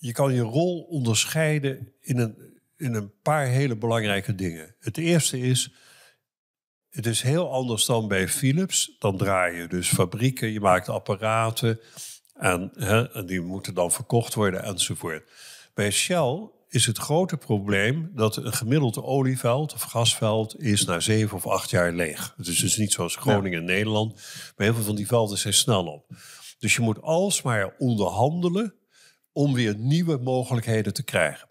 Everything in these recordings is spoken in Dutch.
je kan je rol onderscheiden in een, in een paar hele belangrijke dingen. Het eerste is, het is heel anders dan bij Philips. Dan draai je dus fabrieken, je maakt apparaten en, hè, die moeten dan verkocht worden enzovoort. Bij Shell is het grote probleem dat een gemiddeld olieveld of gasveld is na zeven of acht jaar leeg. Het is dus niet zoals Groningen en Nederland, maar heel veel van die velden zijn snel op. Dus je moet alsmaar onderhandelen om weer nieuwe mogelijkheden te krijgen.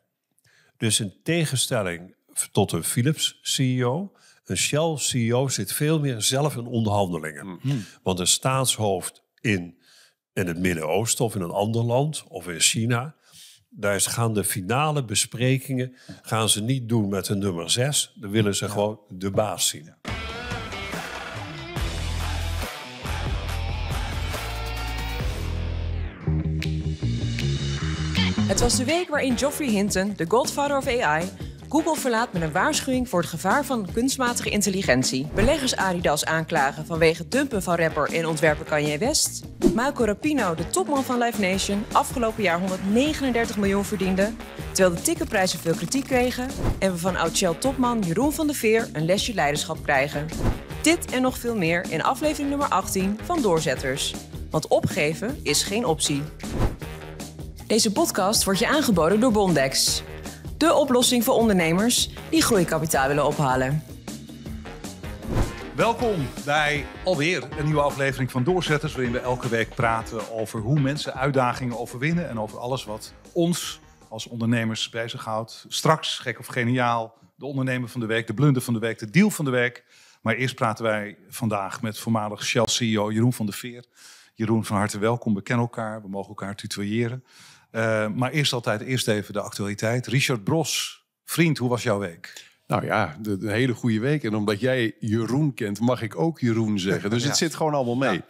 Dus in tegenstelling tot een Philips-CEO, een Shell-CEO zit veel meer zelf in onderhandelingen. Mm. Hmm. Want een staatshoofd in, in het Midden-Oosten of in een ander land of in China, daar gaan de finale besprekingen gaan ze niet doen met een nummer 6. Dan willen ze gewoon de baas zien. Het was de week waarin Geoffrey Hinton, de godfather of AI, Google verlaat met een waarschuwing voor het gevaar van kunstmatige intelligentie. Beleggers Aridas aanklagen vanwege dumpen van rapper en ontwerper Kanye West. Marco Rapino, de topman van Live Nation, afgelopen jaar 139 miljoen verdiende, terwijl de ticketprijzen veel kritiek kregen. En we van oud-Shell-topman Jeroen van der Veer een lesje leiderschap krijgen. Dit en nog veel meer in aflevering nummer 18 van Doorzetters. Want opgeven is geen optie. Deze podcast wordt je aangeboden door Bondex. De oplossing voor ondernemers die groeikapitaal willen ophalen. Welkom bij alweer een nieuwe aflevering van Doorzetters, waarin we elke week praten over hoe mensen uitdagingen overwinnen en over alles wat ons als ondernemers bezighoudt. Straks, gek of geniaal, de ondernemer van de week, de blunder van de week, de deal van de week. Maar eerst praten wij vandaag met voormalig Shell CEO Jeroen van der Veer. Jeroen, van harte welkom. We kennen elkaar, we mogen elkaar tutoyeren. Eh, maar eerst altijd, eerst even de actualiteit. Richard Bros, vriend, hoe was jouw week? Nou ja, een hele goede week. En omdat jij Jeroen kent, mag ik ook Jeroen zeggen. Dus het zit gewoon allemaal mee.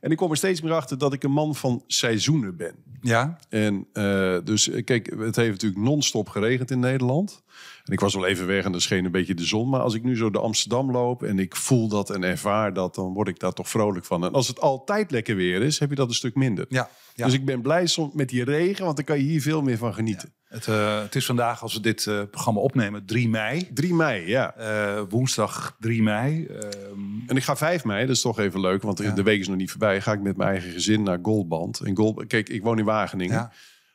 En ik kom er steeds meer achter dat ik een man van seizoenen ben. Ja. En eh, dus eh, kijk, het heeft natuurlijk non-stop geregend in Nederland. En ik was wel even weg en er scheen een beetje de zon. Maar als ik nu zo door Amsterdam loop en ik voel dat en ervaar dat, dan word ik daar toch vrolijk van. En als het altijd lekker weer is, heb je dat een stuk minder. Ja. Dus ik ben blij soms met die regen, want dan kan je hier veel meer van genieten. Het, eh, het, is vandaag, als we dit eh, programma opnemen, 3 mei. 3 mei, ja. Eh, woensdag 3 mei. Ehm. en ik ga 5 mei, dat is toch even leuk, want de week is nog niet voorbij. Ga ik met mijn eigen gezin naar Goldband. in Gold, kijk, ik woon in Wageningen.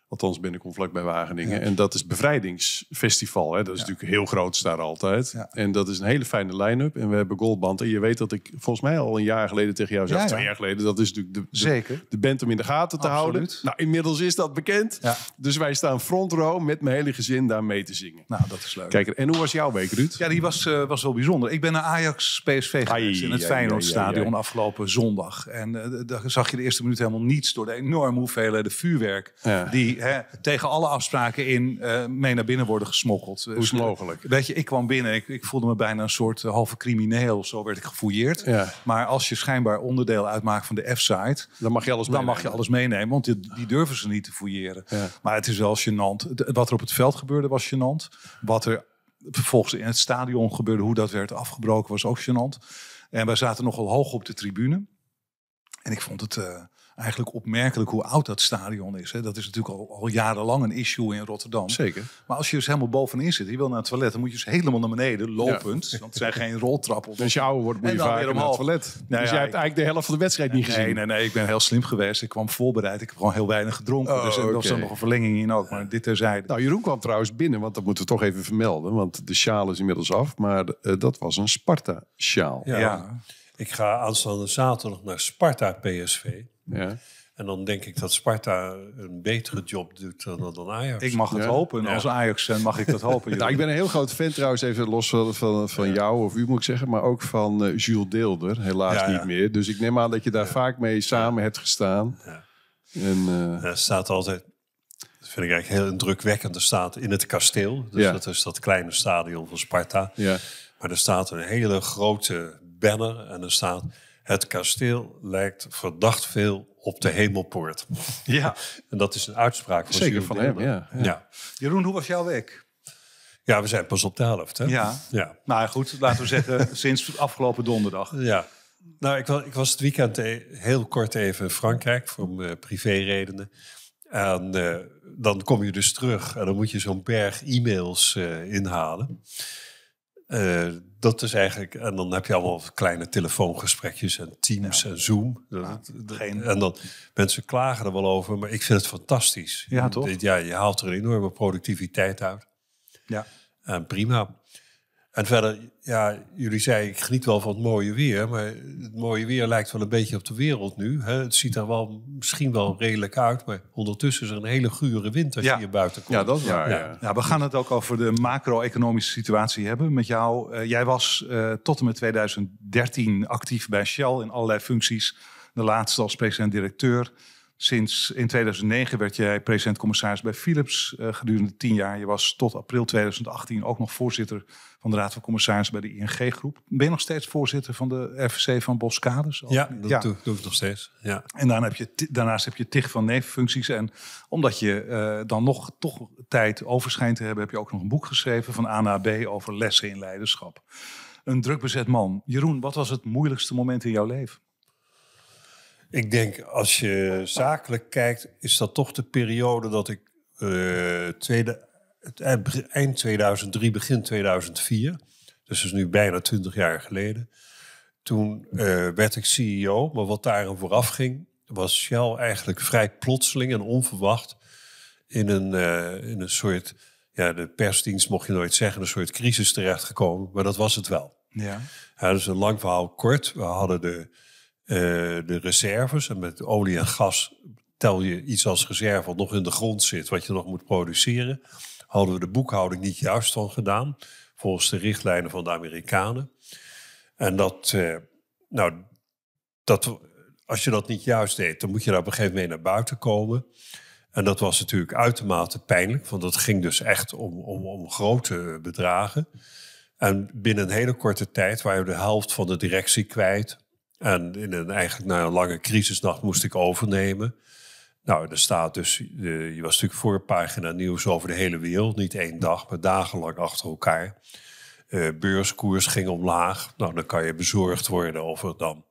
Althans ben ik bij Wageningen. En dat is Bevrijdingsfestival. Hè? Dat is natuurlijk heel groot daar altijd. En dat is een hele fijne line-up. En we hebben Goldband. En je weet dat ik volgens mij al een jaar geleden tegen jou zei. Twee jaar geleden. Dat is natuurlijk de, de, band om in de gaten te houden. Nou, inmiddels is dat bekend. Dus wij staan front row met mijn hele gezin daar mee te zingen. Nou, dat is leuk. Kijk, en hoe was jouw week, Ruud? Ja, die was, eh, was wel bijzonder. Ik ben naar Ajax PSV geweest. in het Feyenoordstadion afgelopen zondag. En uh, daar zag je de eerste minuut helemaal niets. Door de enorme hoeveelheden vuurwerk die tegen alle afspraken in eh, mee naar binnen worden gesmokkeld. Hoe is dus, eh, mogelijk? Weet je, ik kwam binnen, ik, ik voelde me bijna een soort eh, halve crimineel. Zo werd ik gefouilleerd. Maar als je schijnbaar onderdeel uitmaakt van de F-site... Dan mag je alles meenemen. Dan mag je alles meenemen, want die, die durven ze niet te fouilleren. Maar het is wel gênant. Wat er op het veld gebeurde was gênant. Wat er vervolgens in het stadion gebeurde, hoe dat werd afgebroken, was ook gênant. En wij zaten nogal hoog op de tribune. En ik vond het eigenlijk opmerkelijk hoe oud dat stadion is. Hè. Dat is natuurlijk al, al jarenlang een issue in Rotterdam. Zeker. Maar als je dus helemaal bovenin zit, je wil naar het toilet, dan moet je dus helemaal naar beneden, lopend. Want er zijn geen roltrappen. Dus jouw wordt meer vaak naar het toilet. dus nou jij hebt eigenlijk de helft van de wedstrijd niet gezien. Nee, nee, ik ben heel slim geweest. Ik kwam voorbereid. Ik heb gewoon heel weinig gedronken. Oh, dus er was nog een verlenging in ook. Maar dit terzijde. Nou, Jeroen kwam trouwens binnen, want dat moeten we toch even vermelden. Want de sjaal is inmiddels af. Maar eh, dat was een Sparta-sjaal. ja. ja. Ik ga aanstaande zaterdag naar Sparta PSV. Ja. En dan denk ik dat Sparta een betere job doet dan, Ajax. Ik mag het hopen. Als Ajax en mag ik dat hopen. Nou, ik ben een heel groot fan trouwens, even los van, van, jou of u moet ik zeggen. Maar ook van uh, Jules Deelder, helaas niet meer. Dus ik neem aan dat je daar vaak mee samen hebt gestaan. En, er eh, staat altijd, dat vind ik eigenlijk heel indrukwekkend, er staat in het kasteel. Dus dat is dat kleine stadion van Sparta. Maar er staat een hele grote banner en er staat... Het kasteel lijkt verdacht veel op de hemelpoort. Ja. en dat is een uitspraak van Zeker van hem, ja, Jeroen, hoe was jouw week? Ja, we zijn pas op de helft. Hè? Ja. ja. Nou goed, laten we zeggen sinds afgelopen donderdag. Ja. Nou, ik was, ik was het weekend eh, heel kort even in Frankrijk voor privé privéredenen. En eh, dan kom je dus terug en dan moet je zo'n berg e-mails eh, inhalen dat is eigenlijk, en dan heb je allemaal kleine telefoongesprekjes en Teams en Zoom. Ja, En dan mensen klagen er wel over, maar ik vind het fantastisch. Ja, toch? Ja, je haalt er een enorme productiviteit uit. Ja. En prima. En verder, ja, jullie zei ik geniet wel van het mooie weer. Maar het mooie weer lijkt wel een beetje op de wereld nu. Hè? Het ziet er wel misschien wel redelijk uit. Maar ondertussen is er een hele gure wind als je hier buiten komt. Ja, dat is waar. Ja. we gaan het ook over de macro-economische situatie hebben met jou. Eh, jij was eh, tot en met 2013 actief bij Shell in allerlei functies. De laatste als president-directeur. Sinds in 2009 werd jij president-commissaris bij Philips eh, gedurende tien jaar. Je was tot april 2018 ook nog voorzitter van de Raad van Commissarissen bij de ING-groep. Ben je nog steeds voorzitter van de RVC van Boskades? Ja, dat ja. Doe, ik nog steeds. Ja. En heb je, daarnaast heb je tig van nevenfuncties. En omdat je eh, dan nog toch tijd overschijnt te hebben, heb je ook nog een boek geschreven van A naar B over lessen in leiderschap. Een drukbezet man. Jeroen, wat was het moeilijkste moment in jouw leven? Ik denk, als je zakelijk kijkt, is dat toch de periode dat ik eh, tweede, het eind 2003, begin 2004, dus is nu bijna 20 jaar geleden, toen eh, werd ik CEO. Maar wat daar vooraf ging, was Shell eigenlijk vrij plotseling en onverwacht in een, eh, in een soort, ja, de persdienst mocht je nooit zeggen, een soort crisis terechtgekomen, maar dat was het wel. Ja. ja dus een lang verhaal kort. We hadden de eh, de reserves. En met olie en gas tel je iets als reserve wat nog in de grond zit, wat je nog moet produceren. Hadden we de boekhouding niet juist van gedaan, volgens de richtlijnen van de Amerikanen. En dat, eh, nou, dat, als je dat niet juist deed, dan moet je daar op een gegeven moment naar buiten komen. En dat was natuurlijk uitermate pijnlijk, want dat ging dus echt om, om, om grote bedragen. En binnen een hele korte tijd waren we de helft van de directie kwijt. En in een, eigenlijk na nou een lange crisisnacht moest ik overnemen. Nou, er staat dus, eh, je was natuurlijk voor een pagina nieuws over de hele wereld. Niet één dag, maar dagenlang achter elkaar. Uh, beurskoers ging omlaag. Nou, dan kan je bezorgd worden over dan.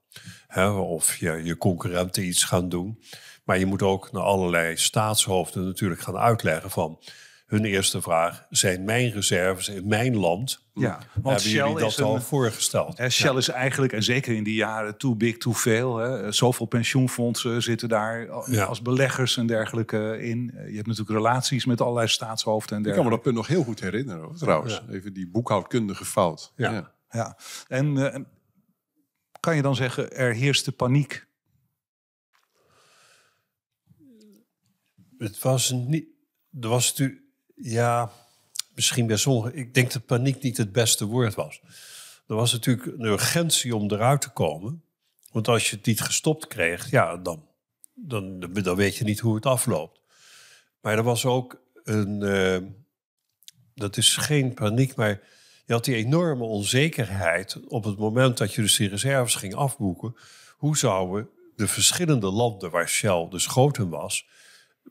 Hè, of je, je concurrenten iets gaan doen. Maar je moet ook naar allerlei staatshoofden natuurlijk gaan uitleggen van hun eerste vraag: zijn mijn reserves in mijn land? Ja, want Shell jullie dat is al voorgesteld? Eh, Shell is eigenlijk, en zeker in die jaren, too big, too veel. Hè, zoveel pensioenfondsen zitten daar eh, als beleggers en dergelijke in. Eh, je hebt natuurlijk relaties met allerlei staatshoofden en dergelijke. Ik kan me dat punt nog heel goed herinneren, trouwens. Even die boekhoudkundige fout. Ja, ja. En kan je dan zeggen, er heerste paniek? Het was niet... Er was natuurlijk ja, misschien bij sommigen. Ik denk dat paniek niet het beste woord was. Er was natuurlijk een urgentie om eruit te komen. Want als je het niet gestopt kreeg, ja, dan, dan, dan weet je niet hoe het afloopt. Maar er was ook een. Eh, dat is geen paniek, maar je had die enorme onzekerheid op het moment dat je dus die reserves ging afboeken. Hoe zouden de verschillende landen waar Shell dus groot was,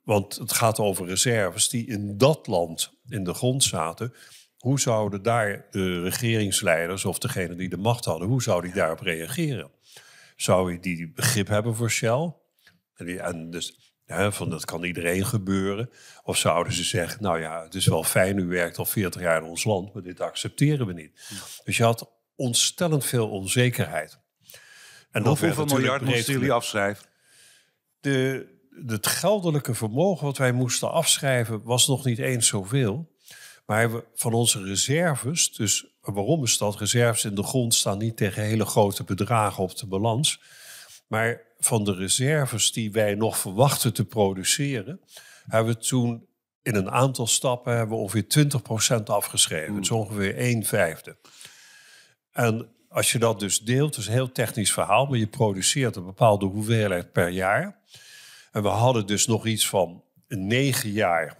want het gaat over reserves die in dat land in de grond zaten. Hoe zouden daar de regeringsleiders of degene die de macht hadden, hoe zou die daarop reageren? Zou die begrip hebben voor Shell? En dus, hè, van dat kan iedereen gebeuren. Of zouden ze zeggen, nou ja, het is wel fijn, u werkt al 40 jaar in ons land, maar dit accepteren we niet. Dus je had ontstellend veel onzekerheid. En hoeveel miljard moesten jullie afschrijven? De, het geldelijke vermogen wat wij moesten afschrijven was nog niet eens zoveel. Maar van onze reserves, dus waarom is dat? Reserves in de grond staan niet tegen hele grote bedragen op de balans. Maar van de reserves die wij nog verwachten te produceren, hebben we toen in een aantal stappen hebben we ongeveer 20% afgeschreven. Dat hmm. is ongeveer 1 vijfde. En als je dat dus deelt, is een heel technisch verhaal, maar je produceert een bepaalde hoeveelheid per jaar. En we hadden dus nog iets van negen jaar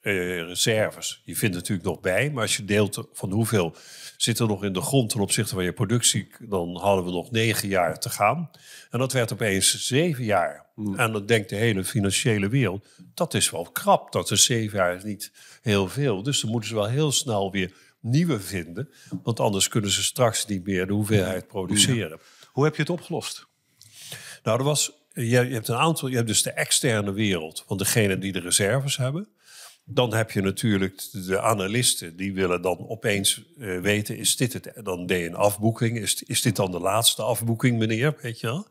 eh, reserves. Je vindt natuurlijk nog bij, maar als je deelt van hoeveel zit er nog in de grond ten opzichte van je productie, dan hadden we nog negen jaar te gaan. En dat werd opeens zeven jaar. Hmm. En dan denkt de hele financiële wereld, dat is wel krap, dat is zeven jaar niet heel veel. Dus dan moeten ze wel heel snel weer nieuwe vinden, want anders kunnen ze straks niet meer de hoeveelheid produceren. Hoe heb je het opgelost? Nou, er was je, hebt een aantal, je hebt dus de externe wereld, van degene die de reserves hebben. Dan heb je natuurlijk de analisten, die willen dan opeens eh, weten, is dit het? Dan de afboeking, is, is dit dan de laatste afboeking, meneer? Weet je wel?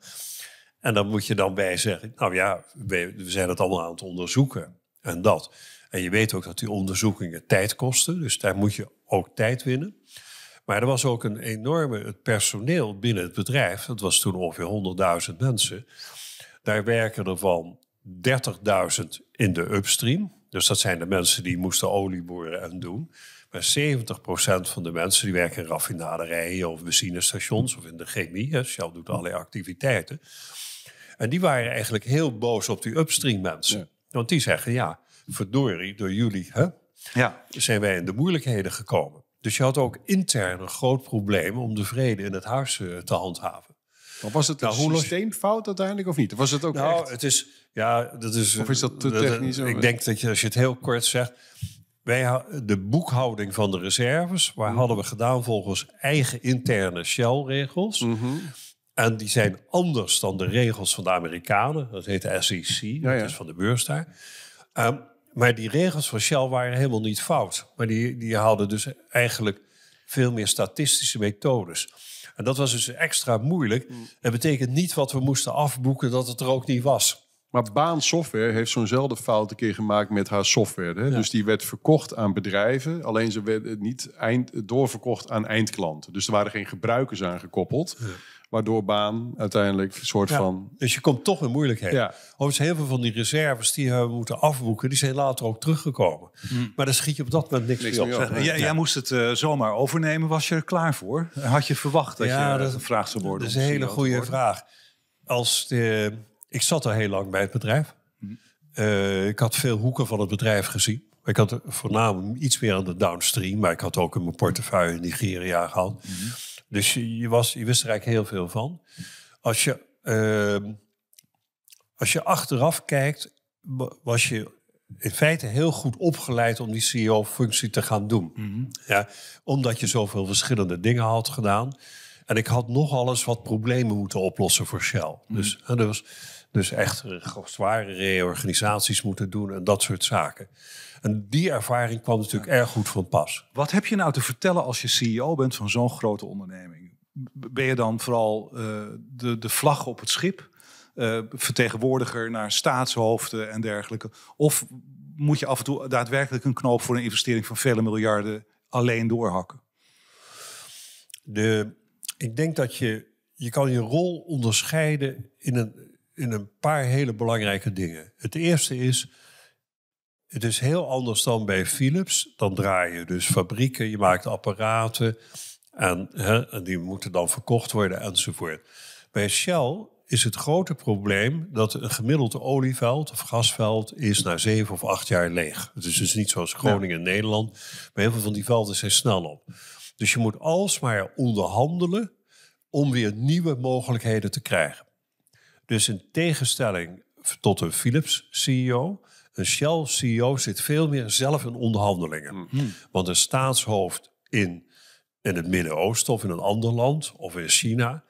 En dan moet je dan bij zeggen, nou ja, we, zijn het allemaal aan het onderzoeken en dat. En je weet ook dat die onderzoekingen tijd kosten, dus daar moet je ook tijd winnen. Maar er was ook een enorme, het personeel binnen het bedrijf, dat was toen ongeveer 100.000 mensen, daar werken er van 30.000 in de upstream. Dus dat zijn de mensen die moesten olie boren en doen. Maar 70% van de mensen die werken in raffinaderijen of benzinestations of in de chemie. Shell doet allerlei activiteiten. En die waren eigenlijk heel boos op die upstream mensen. Want die zeggen, ja, verdorie, door jullie hè, ja. zijn wij in de moeilijkheden gekomen. Dus je had ook intern een groot probleem om de vrede in het huis eh, te handhaven. Maar was het nou, een uiteindelijk of niet? Was het ook nou, Het is, ja, dat is, of is dat te technisch? ik denk dat je, als je het heel kort zegt... Wij, de boekhouding van de reserves, waar mhm. hadden we gedaan volgens eigen interne Shell-regels. Mhm. En die zijn anders dan de regels van de Amerikanen. Dat heet de SEC, dat is van de beurs daar. Ehm, maar die regels van Shell waren helemaal niet fout. Maar die, die hadden dus eigenlijk veel meer statistische methodes. En dat was dus extra moeilijk. Mm. Het betekent niet wat we moesten afboeken dat het er ook niet was. Maar Baan Software heeft zo'nzelfde fout een keer gemaakt met haar software. Hè? Dus die werd verkocht aan bedrijven, alleen ze werden niet eind, doorverkocht aan eindklanten. Dus er waren geen gebruikers aan gekoppeld. Ja. Waardoor baan uiteindelijk een soort van. Dus je komt toch in moeilijkheden. Ja. Overigens, heel veel van die reserves die we moeten afboeken, die zijn later ook teruggekomen. Mm. Maar daar schiet je op dat moment niks, niks op. op jij, moest het eh, zomaar overnemen. Was je er klaar voor? Had je verwacht dat je dat, gevraagd zou worden? Dat is een e hele goede vraag. Als de, ik zat al heel lang bij het bedrijf. Mm. Eh, ik had veel hoeken van het bedrijf gezien. Ik had voornamelijk iets meer aan de downstream, maar ik had ook in mijn portefeuille in Nigeria gehad. Mm-hmm. Dus je, was, je wist er eigenlijk heel veel van. Als je, ehm, als je achteraf kijkt, was je in feite heel goed opgeleid om die CEO-functie te gaan doen. Mhm. ja, omdat je zoveel verschillende dingen had gedaan. En ik had nog alles wat problemen moeten oplossen voor Shell. Mm -hmm. Dus dat was dus echt zware reorganisaties moeten doen en dat soort zaken. En die ervaring kwam natuurlijk erg goed van pas. Wat heb je nou te vertellen als je CEO bent van zo'n grote onderneming? Ben je dan vooral eh, de, de vlag op het schip, eh, vertegenwoordiger naar staatshoofden en dergelijke? Of moet je af en toe daadwerkelijk een knoop voor een investering van vele miljarden alleen doorhakken? De, ik denk dat je, je kan je rol onderscheiden in een, in een paar hele belangrijke dingen. Het eerste is, het is heel anders dan bij Philips. Dan draai je dus fabrieken, je maakt apparaten en, hè, die moeten dan verkocht worden enzovoort. Bij Shell is het grote probleem dat een gemiddeld olieveld of gasveld is na zeven of acht jaar leeg. Het is dus niet zoals Groningen en Nederland, maar heel veel van die velden zijn snel op. Dus je moet alsmaar onderhandelen om weer nieuwe mogelijkheden te krijgen. Dus in tegenstelling tot een Philips CEO, een Shell CEO zit veel meer zelf in onderhandelingen. Hmm. Hmm. Want een staatshoofd in, in het Midden-Oosten of in een ander land of in China,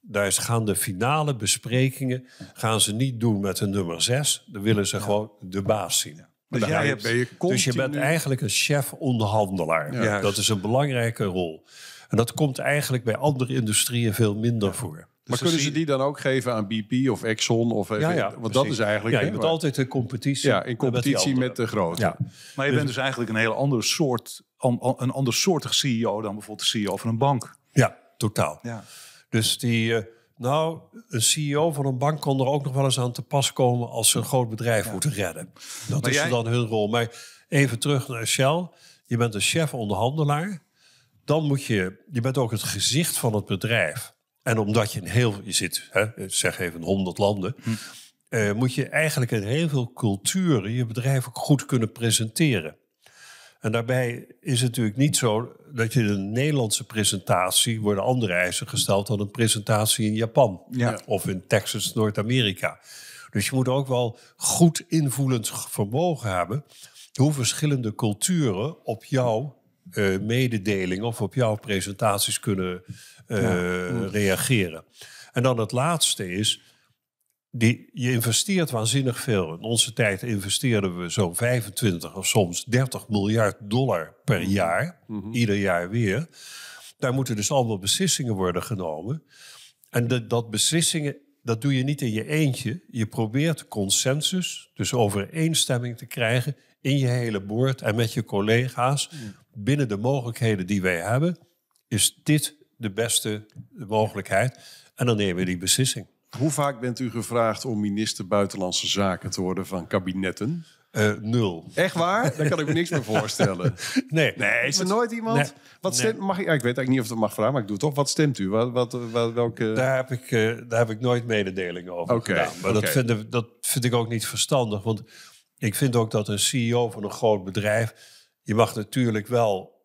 daar gaan de finale besprekingen gaan ze niet doen met een nummer 6. Dan willen ze gewoon de baas zien. Dus, jij hebt, je dus je bent eigenlijk een chef-onderhandelaar. Dat is een belangrijke rol. En dat komt eigenlijk bij andere industrieën veel minder voor maar dus kunnen ze die dan ook geven aan BP of Exxon? Of even, eh, want dat is eigenlijk... Ja, je bent altijd in competitie. Ja, in competitie met de grote. Ja. Maar je bent dus, dus eigenlijk een hele andere soort... een ander soortig CEO dan bijvoorbeeld de CEO van een bank. Ja, totaal. Ja. Dus die... Eh, nou, een CEO van een bank kon er ook nog wel eens aan te pas komen... als ze een groot bedrijf ja. moeten redden. Dat is dan hun rol. Maar even terug naar Shell. Je bent een chef-onderhandelaar. Dan moet je... Je bent ook het gezicht van het bedrijf... En omdat je in heel je zit, hè, zeg even 100 landen, hm. eh, moet je eigenlijk in heel veel culturen je bedrijf ook goed kunnen presenteren. En daarbij is het natuurlijk niet zo dat je een Nederlandse presentatie worden andere eisen gesteld dan een presentatie in Japan of in Texas, Noord-Amerika. Dus je moet ook wel goed invoelend vermogen hebben hoe verschillende culturen op jou uh, mededeling of op jouw presentaties kunnen eh, reageren. En dan het laatste is, die, je investeert waanzinnig veel. In onze tijd investeerden we zo'n 25 of soms 30 miljard dollar per mhm. jaar, mhm. ieder jaar weer. Daar moeten dus allemaal beslissingen worden genomen. En dat beslissingen, dat doe je niet in je eentje. Je probeert consensus, dus overeenstemming te krijgen in je hele boord en met je collega's, mm. binnen de mogelijkheden die wij hebben, is dit de beste mogelijkheid. En dan nemen we die beslissing. Hoe vaak bent u gevraagd om minister Buitenlandse Zaken te worden van kabinetten? Eh, nul. Echt waar? Daar kan ik me niks meer voorstellen. nee. Nee, is er nooit iemand? Wat stemt, mag ik, ik weet eigenlijk niet of dat mag vragen, maar ik doe het toch. Wat stemt u? Wat, wat, welke... daar, heb ik, eh, daar heb ik nooit mededelingen over gedaan. Maar dat, vind, dat vind ik ook niet verstandig. Want ik vind ook dat een CEO van een groot bedrijf, je mag natuurlijk wel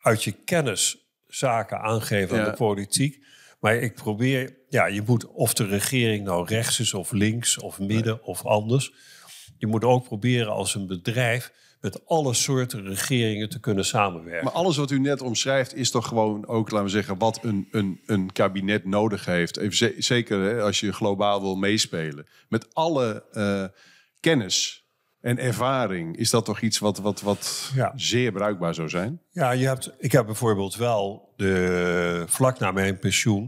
uit je kennis zaken aangeven aan de politiek. Maar ik probeer, ja, je moet of de regering nou rechts is of links of midden of anders. Je moet ook proberen als een bedrijf met alle soorten regeringen te kunnen samenwerken. Maar alles wat u net omschrijft is toch gewoon ook, laten we zeggen, wat een, een, een kabinet nodig heeft. Even zeker hè, als je globaal wil meespelen. Met alle eh, kennis en ervaring, is dat toch iets wat, wat, wat zeer bruikbaar zou zijn? Ja, je hebt, ik heb bijvoorbeeld wel de, vlak na mijn pensioen.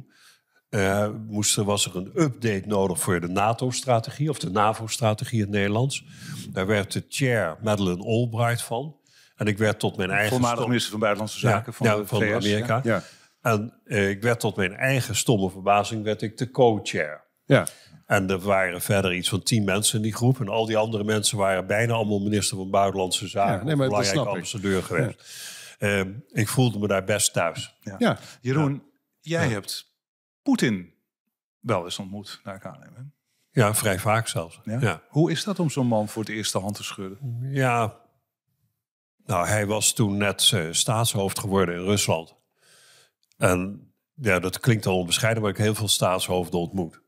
moesten. Eh, moest, was er een update nodig voor de NATO-strategie of de NAVO-strategie in het Nederlands. Daar werd de chair Madeleine Albright van. En ik werd tot mijn eigen. Voormalig minister van Buitenlandse Zaken van, ja, van Amerika. Ja. En eh, ik werd tot mijn eigen stomme verbazing werd ik de co-chair. Ja. En er waren verder iets van tien mensen in die groep. En al die andere mensen waren bijna allemaal minister van Buitenlandse Zaken. Ja, nee, maar belangrijke ambassadeur geweest. Eh, ik voelde me daar best thuis. Ja. Jeroen, jij hebt Poetin wel eens ontmoet, naar ik aannemen. Ja, vrij vaak zelfs. Ja? Hoe is dat om zo'n man voor het eerst de hand te schudden? Ja, nou, hij was toen net eh, staatshoofd geworden in Rusland. En ja, dat klinkt al onbescheiden, maar ik heb heel veel staatshoofden ontmoet.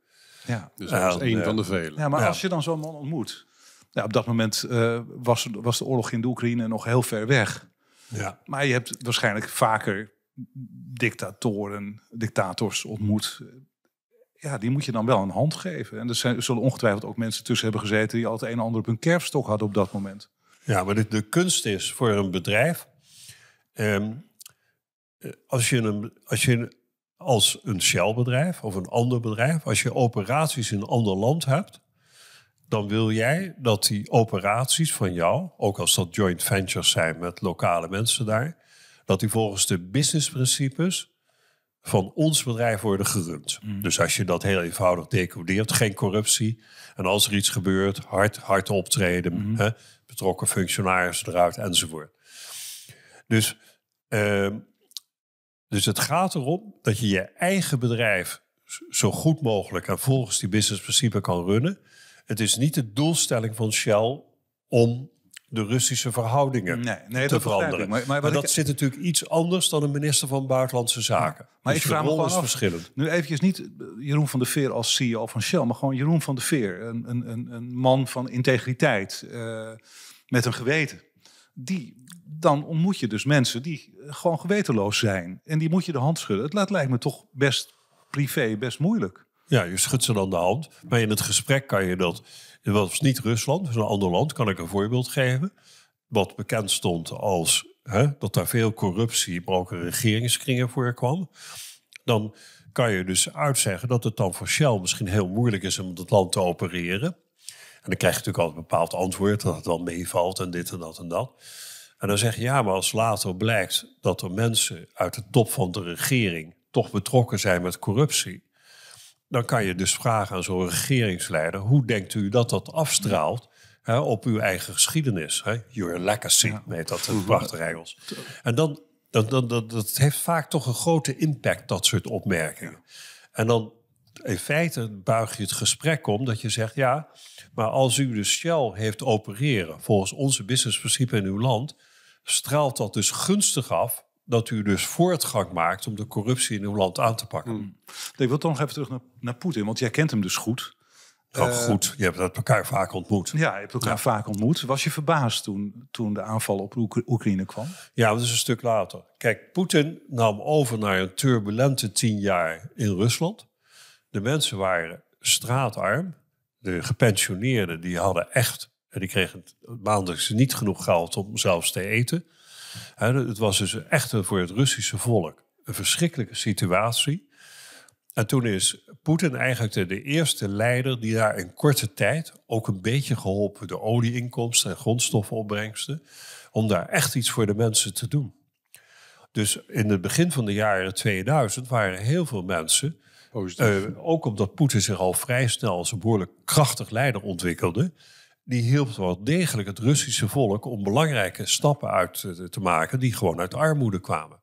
Ja. Dus dat is één van de vele. Ja, maar als je dan zo'n man ontmoet. op dat moment eh, was, was de oorlog in de Oekraïne nog heel ver weg. Ja. Maar je hebt waarschijnlijk vaker dictatoren, dictators ontmoet. Ja, die moet je dan wel een hand geven. En er, zijn, zullen ongetwijfeld ook mensen tussen hebben gezeten... die al het een en ander op hun kerfstok hadden op dat moment. Ja, maar de, de kunst is voor een bedrijf... Ehm, eh, als je, een, als je als een Shell-bedrijf of een ander bedrijf, als je operaties in een ander land hebt, dan wil jij dat die operaties van jou, ook als dat joint ventures zijn met lokale mensen daar, dat die volgens de businessprincipes van ons bedrijf worden gerund. Mm. Dus als je dat heel eenvoudig decodeert, geen corruptie. En als er iets gebeurt, hard, hard optreden, mm-hmm. hè, betrokken functionarissen eruit enzovoort. Dus ehm, dus het gaat erom dat je je eigen bedrijf zo goed mogelijk en volgens die businessprincipe kan runnen. Het is niet de doelstelling van Shell om de Russische verhoudingen nee, nee, te veranderen. Maar, maar, dat zit natuurlijk iets anders dan een minister van Buitenlandse Zaken. maar dus ik vraag me gewoon Nu eventjes niet Jeroen van der Veer als CEO van Shell, maar gewoon Jeroen van der Veer. Een, een, een man van integriteit, eh, met een geweten die, dan ontmoet je dus mensen die gewoon gewetenloos zijn. En die moet je de hand schudden. Het laat, lijkt me toch best privé, best moeilijk. Ja, je schudt ze dan de hand. Maar in het gesprek kan je dat. wat was niet Rusland, het een ander land, kan ik een voorbeeld geven. Wat bekend stond als hè, dat daar veel corruptie, maar ook regeringskringen voorkwam. Dan kan je dus uitzeggen dat het dan voor Shell misschien heel moeilijk is om dat land te opereren. En dan krijg je natuurlijk altijd een bepaald antwoord dat het dan meevalt en dit en dat en dat. En dan zeg je ja, maar als later blijkt dat er mensen uit de top van de regering toch betrokken zijn met corruptie, dan kan je dus vragen aan zo'n regeringsleider: hoe denkt u dat dat afstraalt? op uw eigen geschiedenis. Hè? Your legacy, met heet dat in prachtige Engels. En dan, dat, dat, dat, heeft vaak toch een grote impact, dat soort opmerkingen. En dan in feite buig je het gesprek om dat je zegt: ja, maar als u dus Shell heeft opereren volgens onze businessprincipe in uw land, straalt dat dus gunstig af dat u dus voortgang maakt om de corruptie in uw land aan te pakken. Hmm. Ik wil toch nog even terug naar, naar Poetin, want jij kent hem dus goed. Eh, goed, je hebt dat elkaar vaak ontmoet. Ja, je hebt elkaar vaak ontmoet. Was je verbaasd toen, toen de aanval op Oekraïne kwam? Ja, dat is een stuk later. Kijk, Poetin nam over naar een turbulente tien jaar in Rusland. De mensen waren straatarm. De gepensioneerden die hadden echt, en die kregen maandelijks niet genoeg geld om zelfs te eten. het was dus echt voor het Russische volk een verschrikkelijke situatie. En toen is Poetin eigenlijk de, eerste leider die daar in korte tijd, ook een beetje geholpen de olieinkomsten en grondstoffenopbrengsten, om daar echt iets voor de mensen te doen. Dus in het begin van de jaren 2000 waren heel veel mensen eh, ook omdat Poetin zich al vrij snel als een behoorlijk krachtig leider ontwikkelde. Die hielp wel degelijk het Russische volk om belangrijke stappen uit te, eh, te maken die gewoon uit armoede kwamen.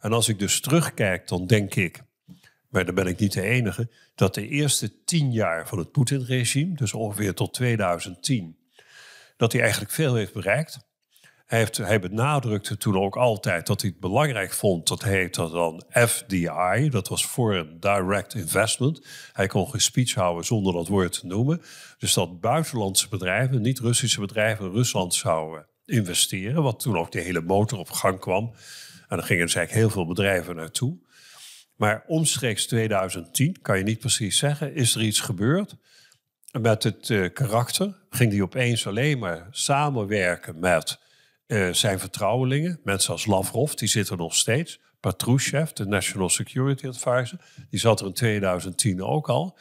En als ik dus terugkijk, dan denk ik, maar daar ben ik niet de enige, dat de eerste tien jaar van het Poetin-regime, dus ongeveer tot 2010, dat hij eigenlijk veel heeft bereikt. Hij, heeft, hij benadrukte toen ook altijd dat hij het belangrijk vond, dat heette dan FDI, dat was Foreign Direct Investment. Hij kon geen speech houden zonder dat woord te noemen. Dus dat buitenlandse bedrijven, niet Russische bedrijven, in Rusland zouden investeren, wat toen ook de hele motor op gang kwam. En er gingen dus eigenlijk heel veel bedrijven naartoe. Maar omstreeks 2010, kan je niet precies zeggen, is er iets gebeurd. Met het eh, karakter ging die opeens alleen maar samenwerken met eh, zijn vertrouwelingen, mensen als Lavrov, die zitten nog steeds. Patrushev, de National Security Advisor, die zat er in 2010 ook al.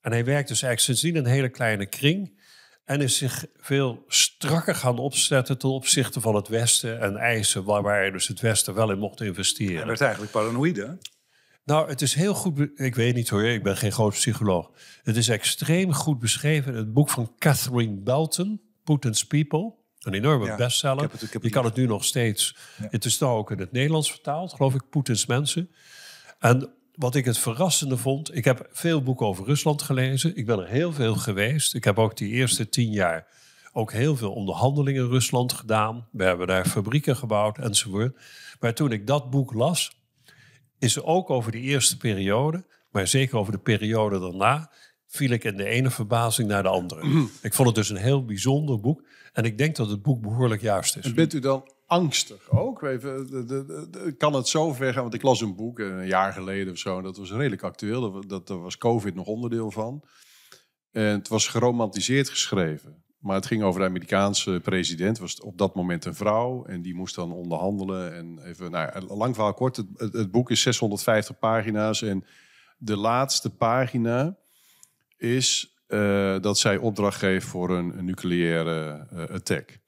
En hij werkt dus eigenlijk sindsdien een hele kleine kring. En is zich veel strakker gaan opzetten ten opzichte van het Westen en eisen waar, waar dus het Westen wel in mocht investeren. Hij is eigenlijk paranoïde. Nou, het is heel goed. Ik weet niet hoor, ik ben geen groot psycholoog. Het is extreem goed beschreven in het boek van Catherine Belton, Putin's People. Een enorme bestseller. Ik heb je kan het nu nog steeds. Het is nou ook in het Nederlands vertaald, geloof ik, Poetins Mensen. En wat ik het verrassende vond, ik heb veel boeken over Rusland gelezen. Ik ben er heel veel geweest. Ik heb ook die eerste tien jaar ook heel veel onderhandelingen in Rusland gedaan. We hebben daar fabrieken gebouwd enzovoort. Maar toen ik dat boek las, is er ook over die eerste periode, maar zeker over de periode daarna, viel ik in de ene verbazing naar de andere. Mhm. ik vond het dus een heel bijzonder boek. En ik denk dat het boek behoorlijk juist is. bent u dan angstig ook? Even, de, kan het zo ver gaan? Want ik las een boek eh, een jaar geleden of zo. En dat was redelijk actueel. Dat, daar was COVID nog onderdeel van. En het was geromantiseerd geschreven. Maar het ging over de Amerikaanse president. Was op dat moment een vrouw. En die moest dan onderhandelen. En even, nou, lang verhaal kort. het boek is 650 pagina's. En de laatste pagina is eh, dat zij opdracht geeft voor een, nucleaire eh, attack.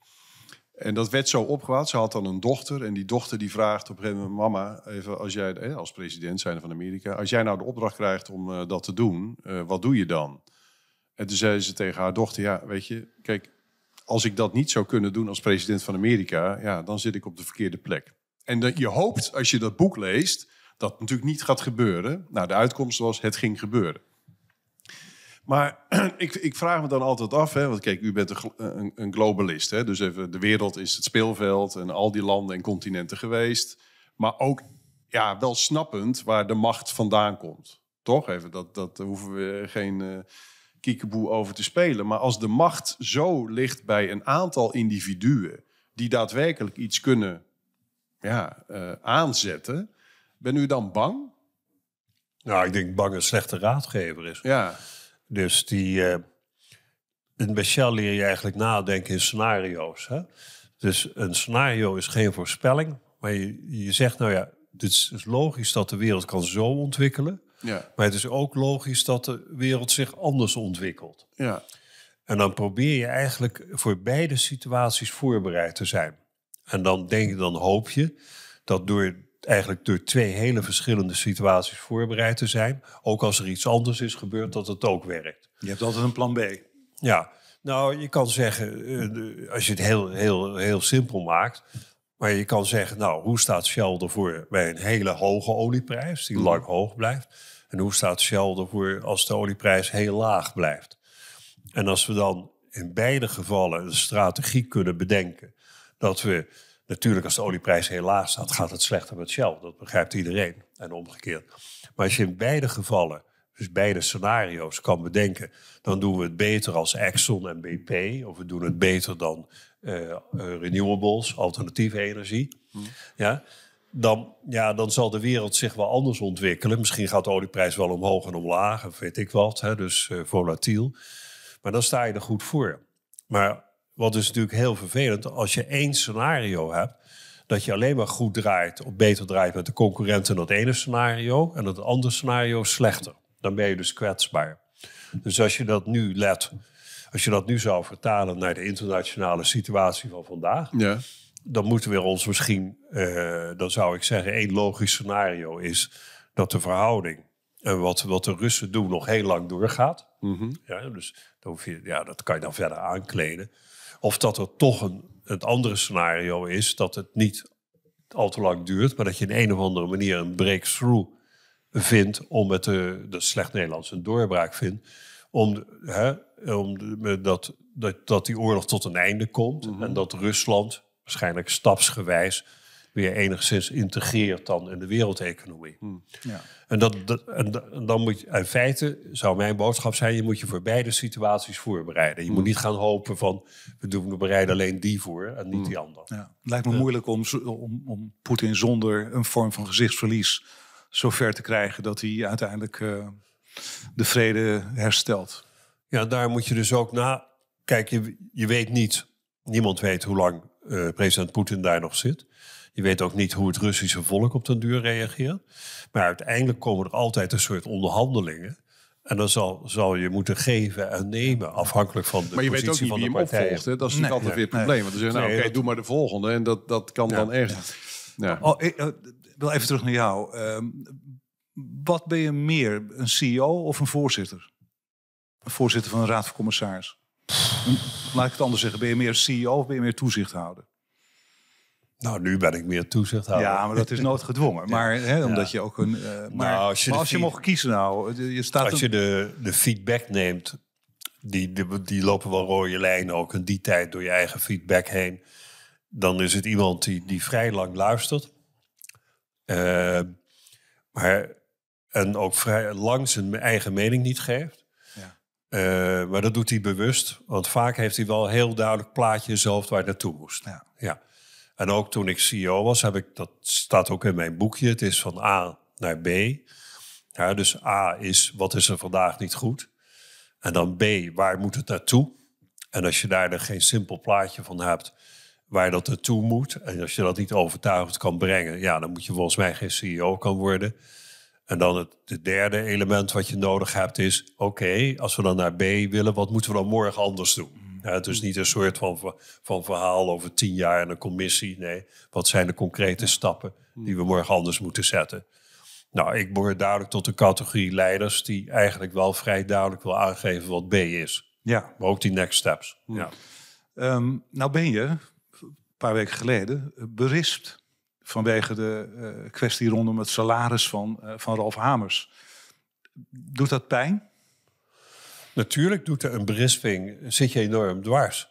En dat werd zo opgewaad. Ze had dan een dochter. En die dochter die vraagt op een gegeven moment... Mama, even als, jij, als president zijn van Amerika... als jij nou de opdracht krijgt om eh, dat te doen, wat doe je dan? En toen zei ze tegen haar dochter... Ja, weet je, kijk, als ik dat niet zou kunnen doen als president van Amerika... Ja, dan zit ik op de verkeerde plek. En je hoopt, als je dat boek leest... dat natuurlijk niet gaat gebeuren. Nou, de uitkomst was, het ging gebeuren. Maar ik, ik, vraag me dan altijd af, hè, want kijk, u bent een, een, globalist. Hè, dus even, de wereld is het speelveld en al die landen en continenten geweest. Maar ook ja, wel snappend waar de macht vandaan komt. Toch? Even, dat, dat hoeven we geen uh, kiekeboe over te spelen. Maar als de macht zo ligt bij een aantal individuen die daadwerkelijk iets kunnen ja, eh, aanzetten, ben u dan bang? Nou, ik denk bang een slechte raadgever is. Ja. Dus die, eh, in Bechel leer je eigenlijk nadenken in scenario's. Hè? Dus een scenario is geen voorspelling, maar je, je zegt, nou ja, het is logisch dat de wereld kan zo ontwikkelen. Ja. Maar het is ook logisch dat de wereld zich anders ontwikkelt. Ja. En dan probeer je eigenlijk voor beide situaties voorbereid te zijn. En dan denk je, dan hoop je dat door eigenlijk door twee hele verschillende situaties voorbereid te zijn. Ook als er iets anders is gebeurd, dat het ook werkt. Je hebt altijd een plan B. Ja, nou, je kan zeggen, eh, als je het heel, heel, heel simpel maakt. Maar je kan zeggen, nou, hoe staat Shell ervoor bij een hele hoge olieprijs, die mhm. lang hoog blijft? En hoe staat Shell ervoor als de olieprijs heel laag blijft? En als we dan in beide gevallen een strategie kunnen bedenken, dat we Natuurlijk, als de olieprijs helaas staat, gaat het slechter met Shell. Dat begrijpt iedereen en omgekeerd. Maar als je in beide gevallen, dus beide scenario's, kan bedenken, dan doen we het beter als Exxon en BP, of we doen het beter dan eh, eh, renewables, alternatieve energie. Hmm. Ja? Dan, ja, dan zal de wereld zich wel anders ontwikkelen. Misschien gaat de olieprijs wel omhoog en omlaag, of weet ik wat, hè? dus uh, volatiel. Maar dan sta je er goed voor. Maar wat is dus natuurlijk heel vervelend als je één scenario hebt. Dat je alleen maar goed draait of beter draait met de concurrenten dat ene scenario. En dat andere scenario slechter. Dan ben je dus kwetsbaar. Dus als je dat nu let, als je dat nu zou vertalen naar de internationale situatie van vandaag. Ja. Dan moeten we ons misschien, eh, dan zou ik zeggen, één logisch scenario is dat de verhouding en eh, wat, wat de Russen doen nog heel lang doorgaat. Mhm. ja, dus ja, dat kan je dan verder aankleden. Of dat er toch een, het andere scenario is dat het niet al te lang duurt, maar dat je in een of andere manier een breakthrough vindt om met de, eh, dat slecht Nederlands een doorbraak vindt, om, hè, om dat, dat, dat die oorlog tot een einde komt mhm. en dat Rusland waarschijnlijk stapsgewijs weer enigszins integreert dan in de wereldeconomie. Hmm. Ja. En, dat, en, dan moet je, in feite zou mijn boodschap zijn, je moet je voor beide situaties voorbereiden. Je moet hmm. niet gaan hopen van, we, doen, we bereiden alleen die voor en niet hmm. die ander. Ja. Het lijkt me moeilijk om, om, om Poetin zonder een vorm van gezichtsverlies zover te krijgen dat hij uiteindelijk eh, de vrede herstelt. Ja, daar moet je dus ook na. Kijk, je, je weet niet, niemand weet hoe lang eh, president Poetin daar nog zit. Je weet ook niet hoe het Russische volk op den duur reageert. Maar uiteindelijk komen er altijd een soort onderhandelingen. En dan zal, je moeten geven en nemen, afhankelijk van de Maar je weet ook niet wie hem opvolgt. Hè? Dat is natuurlijk altijd weer het probleem. Want dan zeggen, nou, oké, doe maar de volgende. En dat, dat kan dan echt... Ja. Oh, ik eh, wil even terug naar jou. Ehm, wat ben je meer, een CEO of een voorzitter? Een voorzitter van een raad van commissaris? Laat ik het anders zeggen. Ben je meer CEO of ben je meer toezichthouder? Nou, nu ben ik meer toezichthouder. Ja, maar dat is nooit gedwongen. Maar hè, omdat je ook een. Eh, nou, maar, als je, als je mocht kiezen, nou. Je staat als je de, de feedback neemt, die, die, die lopen wel rode lijnen ook in die tijd door je eigen feedback heen. Dan is het iemand die, die vrij lang luistert. Eh, maar, en ook vrij lang zijn eigen mening niet geeft. Ja. Eh, maar dat doet hij bewust, want vaak heeft hij wel heel duidelijk plaatje zelf waar hij naartoe moest. ja. En ook toen ik CEO was, heb ik, dat staat ook in mijn boekje, het is van A naar B. Ja, dus A is wat is er vandaag niet goed. En dan B, waar moet het naartoe? En als je daar dan geen simpel plaatje van hebt waar dat naartoe moet, en als je dat niet overtuigend kan brengen, ja, dan moet je volgens mij geen CEO kan worden. En dan het de derde element wat je nodig hebt is, oké, als we dan naar B willen, wat moeten we dan morgen anders doen? Ja, het is mm. niet een soort van, van verhaal over tien jaar en een commissie. Nee, wat zijn de concrete stappen mm. die we morgen anders moeten zetten? Nou, ik behoor duidelijk tot de categorie leiders die eigenlijk wel vrij duidelijk wil aangeven wat B is. Ja. Maar ook die next steps. Mm. Ja. Ehm, nou ben je, een paar weken geleden, berispt vanwege de eh, kwestie rondom het salaris van, uh, van Ralf Hamers. Doet dat pijn? Natuurlijk doet er een berisping, zit je enorm dwars.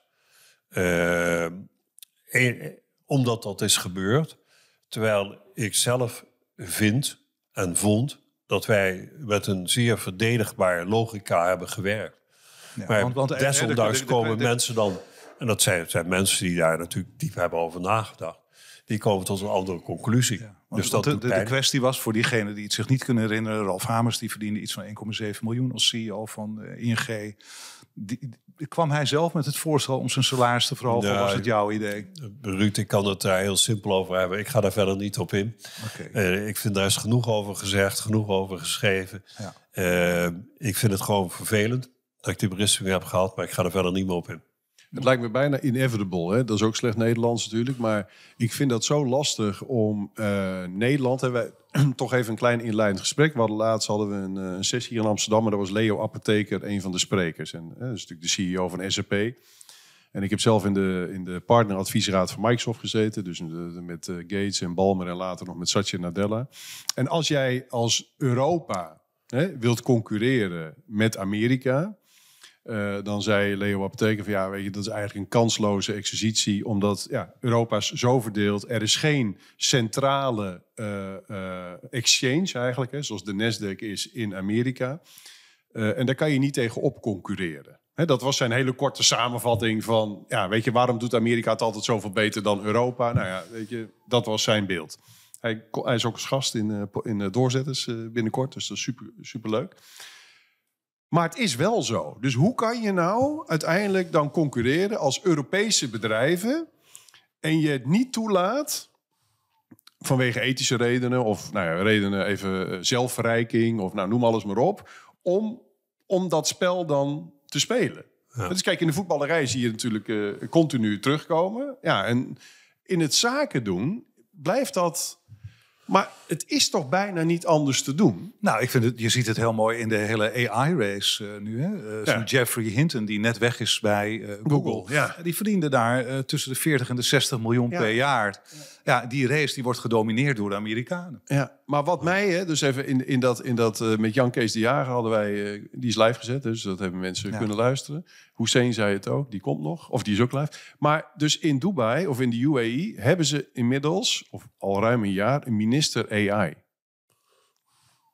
Eh, en, eh, omdat dat is gebeurd. Terwijl ik zelf vind en vond dat wij met een zeer verdedigbare logica hebben gewerkt. Ja, maar want, want, desondanks eh, komen mensen dan, en dat zijn, zijn, mensen die daar natuurlijk diep hebben over nagedacht, die komen tot een andere conclusie. Ja. Dus dat de, kwestie was voor diegenen die het zich niet kunnen herinneren. Ralf Hamers die verdiende iets van 1,7 miljoen als CEO van eh, ING. Die, kwam hij zelf met het voorstel om zijn salaris te verhogen? of was het jouw idee? Ruud, ik kan het daar heel simpel over hebben. Ik ga daar verder niet op in. Eh, ik vind daar is genoeg over gezegd, genoeg over geschreven. Ja. Eh, ik vind het gewoon vervelend dat ik die berisping heb gehad, maar ik ga er verder niet meer op in. Het lijkt me bijna inevitable. Hè? Dat is ook slecht Nederlands natuurlijk. Maar ik vind dat zo lastig om eh, Nederland. Hebben wij toch even een klein inleidend gesprek. We hadden laatst hadden we een, eh, een sessie hier in Amsterdam. maar daar was Leo Apotheker, een van de sprekers. En dat is natuurlijk de CEO van SAP. En ik heb zelf in de, in de partneradviesraad van Microsoft gezeten. Dus met eh, Gates en Balmer en later nog met Satya Nadella. En als jij als Europa hè, wilt concurreren met Amerika eh, dan zei Leo Apotheker van ja, weet je, dat is eigenlijk een kansloze exercitie, omdat ja, Europa is zo verdeeld. Er is geen centrale eh, eh, exchange eigenlijk, hè, zoals de Nasdaq is in Amerika. en daar kan je niet tegen op concurreren. dat was zijn hele korte samenvatting van, ja, weet je, waarom doet Amerika het altijd zoveel beter dan Europa? Nou ja, weet je, dat was zijn beeld. Hij, hij is ook als gast in, in Doorzetters binnenkort, dus dat is super, super leuk. Maar het is wel zo. Dus hoe kan je nou uiteindelijk dan concurreren als Europese bedrijven en je het niet toelaat vanwege ethische redenen of nou ja, redenen even eh, zelfverrijking of nou, noem alles maar op, om, om dat spel dan te spelen? Dus kijk, in de voetballerij zie je natuurlijk eh, continu terugkomen. Ja, en in het zaken doen blijft dat maar het is toch bijna niet anders te doen? Nou, ik vind het, je ziet het heel mooi in de hele AI-race eh, nu. Hè? Eh, Jeffrey Hinton, die net weg is bij eh, Google. Die verdiende daar tussen de 40 en de 60 miljoen per jaar. Ja, die race die wordt gedomineerd door de Amerikanen. Ja maar wat mij, hè, dus even in, in dat, in dat eh, met Jan Kees de Jager hadden wij, eh, die is live gezet, dus dat hebben mensen kunnen luisteren. Hussein zei het ook, die komt nog, of die is ook live. Maar dus in Dubai of in de UAE hebben ze inmiddels, of al ruim een jaar, een minister AI.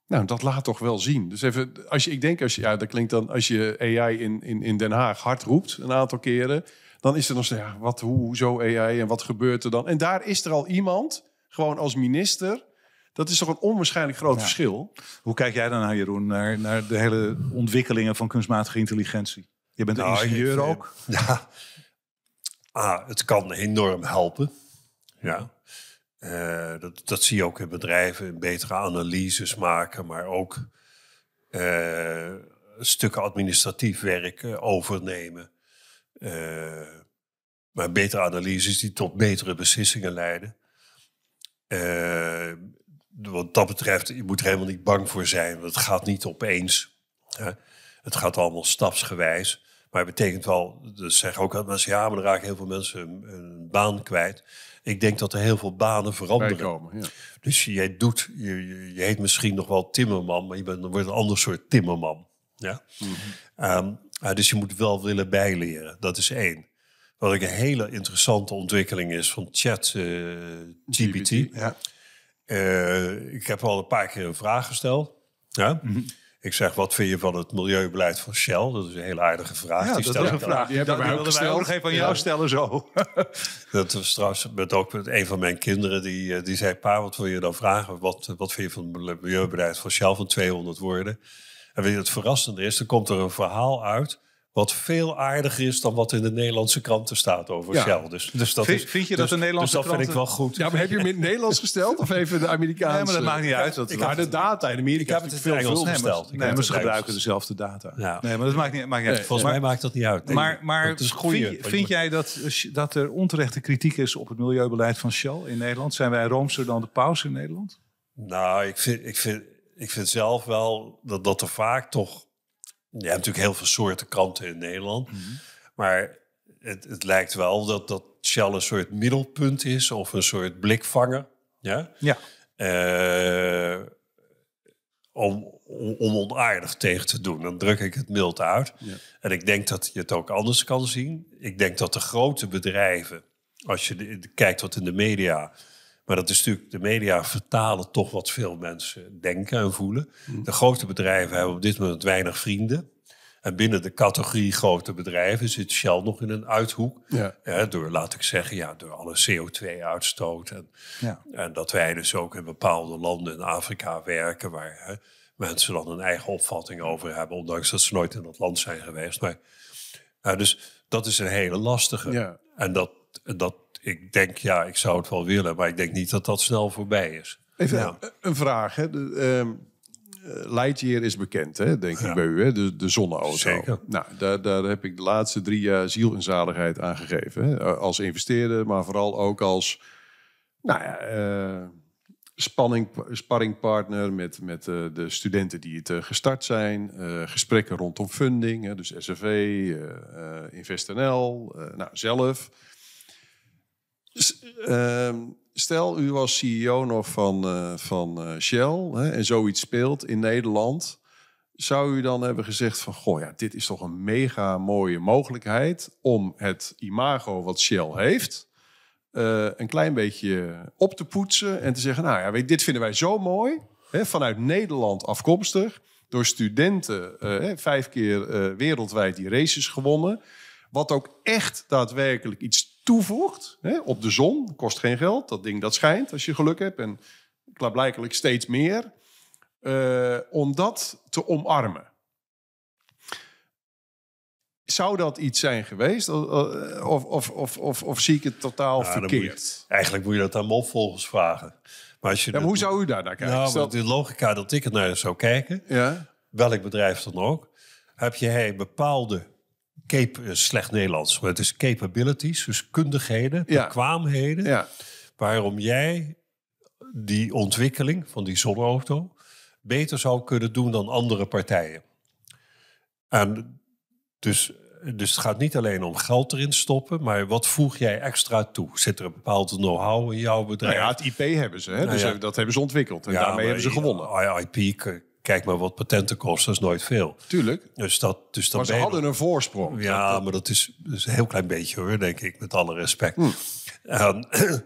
Nou, dat laat toch wel zien. Dus even, als je, ik denk, als je, ja, dat klinkt dan, als je AI in, in, in Den Haag hard roept, een aantal keren, dan is er nog ja, wat, hoe, zo AI en wat gebeurt er dan? En daar is er al iemand, gewoon als minister, dat is toch een onwaarschijnlijk groot verschil. Hoe kijk jij dan naar Jeroen, naar, naar de hele ontwikkelingen van kunstmatige intelligentie? Je bent een nou, ingenieur eh, ook. Ja. Ah, het kan enorm helpen. Ja. Eh, dat, dat zie je ook in bedrijven, betere analyses maken, maar ook eh, stukken administratief werk overnemen. maar betere analyses die tot betere beslissingen leiden wat dat betreft, je moet er helemaal niet bang voor zijn. Want het gaat niet opeens. Hè? Het gaat allemaal stapsgewijs. Maar het betekent wel, dus zeggen ook mensen, ja, maar er raken heel veel mensen een, baan kwijt. Ik denk dat er heel veel banen veranderen. ja. Dus jij doet, je, je, heet misschien nog wel timmerman, maar je bent, dan wordt een ander soort timmerman. Ja? Mhm. Ehm, eh, dus je moet wel willen bijleren, dat is één. Wat ik een hele interessante ontwikkeling is van chat eh, GPT. GPT ja eh, ik heb al een paar keer een vraag gesteld. Ja? Mhm. Ik zeg, wat vind je van het milieubeleid van Shell? Dat is een hele aardige vraag. Ja, die dat is een vraag. Die hebben wij ook wilden wij nog even aan jou stellen zo. dat was trouwens met ook met een van mijn kinderen. Die, eh, die zei, pa, wat wil je dan vragen? Wat, eh, wat vind je van het milieubeleid van Shell van 200 woorden? En weet je, het verrassende is, er komt er een verhaal uit... Wat veel aardiger is dan wat in de Nederlandse kranten staat over Shell. Dus, dus dat vind, je dat dus- de Nederlandse dus dat vind ik wel goed. Ja, maar heb je hem in het Nederlands gesteld of even de Amerikaanse? Nee, maar dat maakt niet uit. Dat ik maar de data in Amerika ik heb het veel gesteld. Nee, maar ze gebruiken dezelfde data. Nee, maar dat maakt niet, maakt niet uit. Volgens mij maakt dat niet uit. maar maar is vind, vind jij dat, eh, dat er onterechte kritiek is op het milieubeleid van Shell in Nederland? Zijn wij roomser dan de paus in Nederland? Nou, ik vind, ik vind, ik vind zelf wel dat, dat er vaak toch je hebt natuurlijk heel veel soorten kranten in Nederland. Mhm. Maar het, het, lijkt wel dat, dat Shell een soort middelpunt is of een soort blikvanger. Ja. ja. Eh, om, om, onaardig tegen te doen. Dan druk ik het mild uit. En ik denk dat je het ook anders kan zien. Ik denk dat de grote bedrijven, als je kijkt wat in de media maar dat is natuurlijk, de media vertalen toch wat veel mensen denken en voelen. Mm. De grote bedrijven hebben op dit moment weinig vrienden. En binnen de categorie grote bedrijven zit Shell nog in een uithoek. Ja. Eh, door, laat ik zeggen, ja, door alle CO2-uitstoot. En, ja. en dat wij dus ook in bepaalde landen in Afrika werken, waar hè, mensen dan een eigen opvatting over hebben, ondanks dat ze nooit in dat land zijn geweest. Maar, eh, dus dat is een hele lastige. En dat, dat ik denk, ja, ik zou het wel willen, maar ik denk niet dat dat snel voorbij is. Even een vraag. Hè. De, ehm, eh, is bekend, hè, denk ik bij u, hè? de, de zonneauto. Nou, daar, daar heb ik de laatste drie jaar ziel en zaligheid aan gegeven. Hè? Als investeerder, maar vooral ook als nou ja, eh, spanning, sparringpartner met, met eh, de studenten die het gestart zijn. gesprekken rondom funding, hè? dus SFV, InvestNL, nou, zelf. Ehm, stel, u was CEO nog van, eh, van eh, Shell hè, en zoiets speelt in Nederland. Zou u dan hebben gezegd van, goh ja, dit is toch een mega mooie mogelijkheid om het imago wat Shell heeft... Eh, een klein beetje op te poetsen en te zeggen, nou ja, weet, dit vinden wij zo mooi, hè, vanuit Nederland afkomstig, door studenten vijf keer wereldwijd die races gewonnen, wat ook echt daadwerkelijk iets toevoegt hè, op de zon, kost geen geld, dat ding dat schijnt als je geluk hebt en klaarblijkelijk steeds meer, om dat te omarmen. Zou dat iets zijn geweest? Of, of, of, of, of zie ik het totaal verkeerd? eigenlijk moet je dat aan volgens vragen. Maar als je ja, hoe zou u daar naar kijken? Nou, de logica dat ik het naar zou kijken, ja? welk bedrijf dan ook, heb je hey, bepaalde Cape eh, slecht Nederlands, maar het is capabilities, dus kundigheden, ja. bekwaamheden. Ja. Waarom jij die ontwikkeling van die zonneauto beter zou kunnen doen dan andere partijen. En dus, dus het gaat niet alleen om geld erin stoppen, maar wat voeg jij extra toe? Zit er een bepaalde know-how in jouw nou bedrijf? ja, het IP hebben ze, hè? Nou dus dat hebben ze ontwikkeld en daarmee hebben ze gewonnen. IP kijk maar wat patenten kosten, dat is nooit veel. Tuurlijk. Dus dat, dus dat maar ze hadden een voorsprong. Ja, maar dat is, is, een heel klein beetje hoor, denk ik, met alle respect. Hm. Ehm,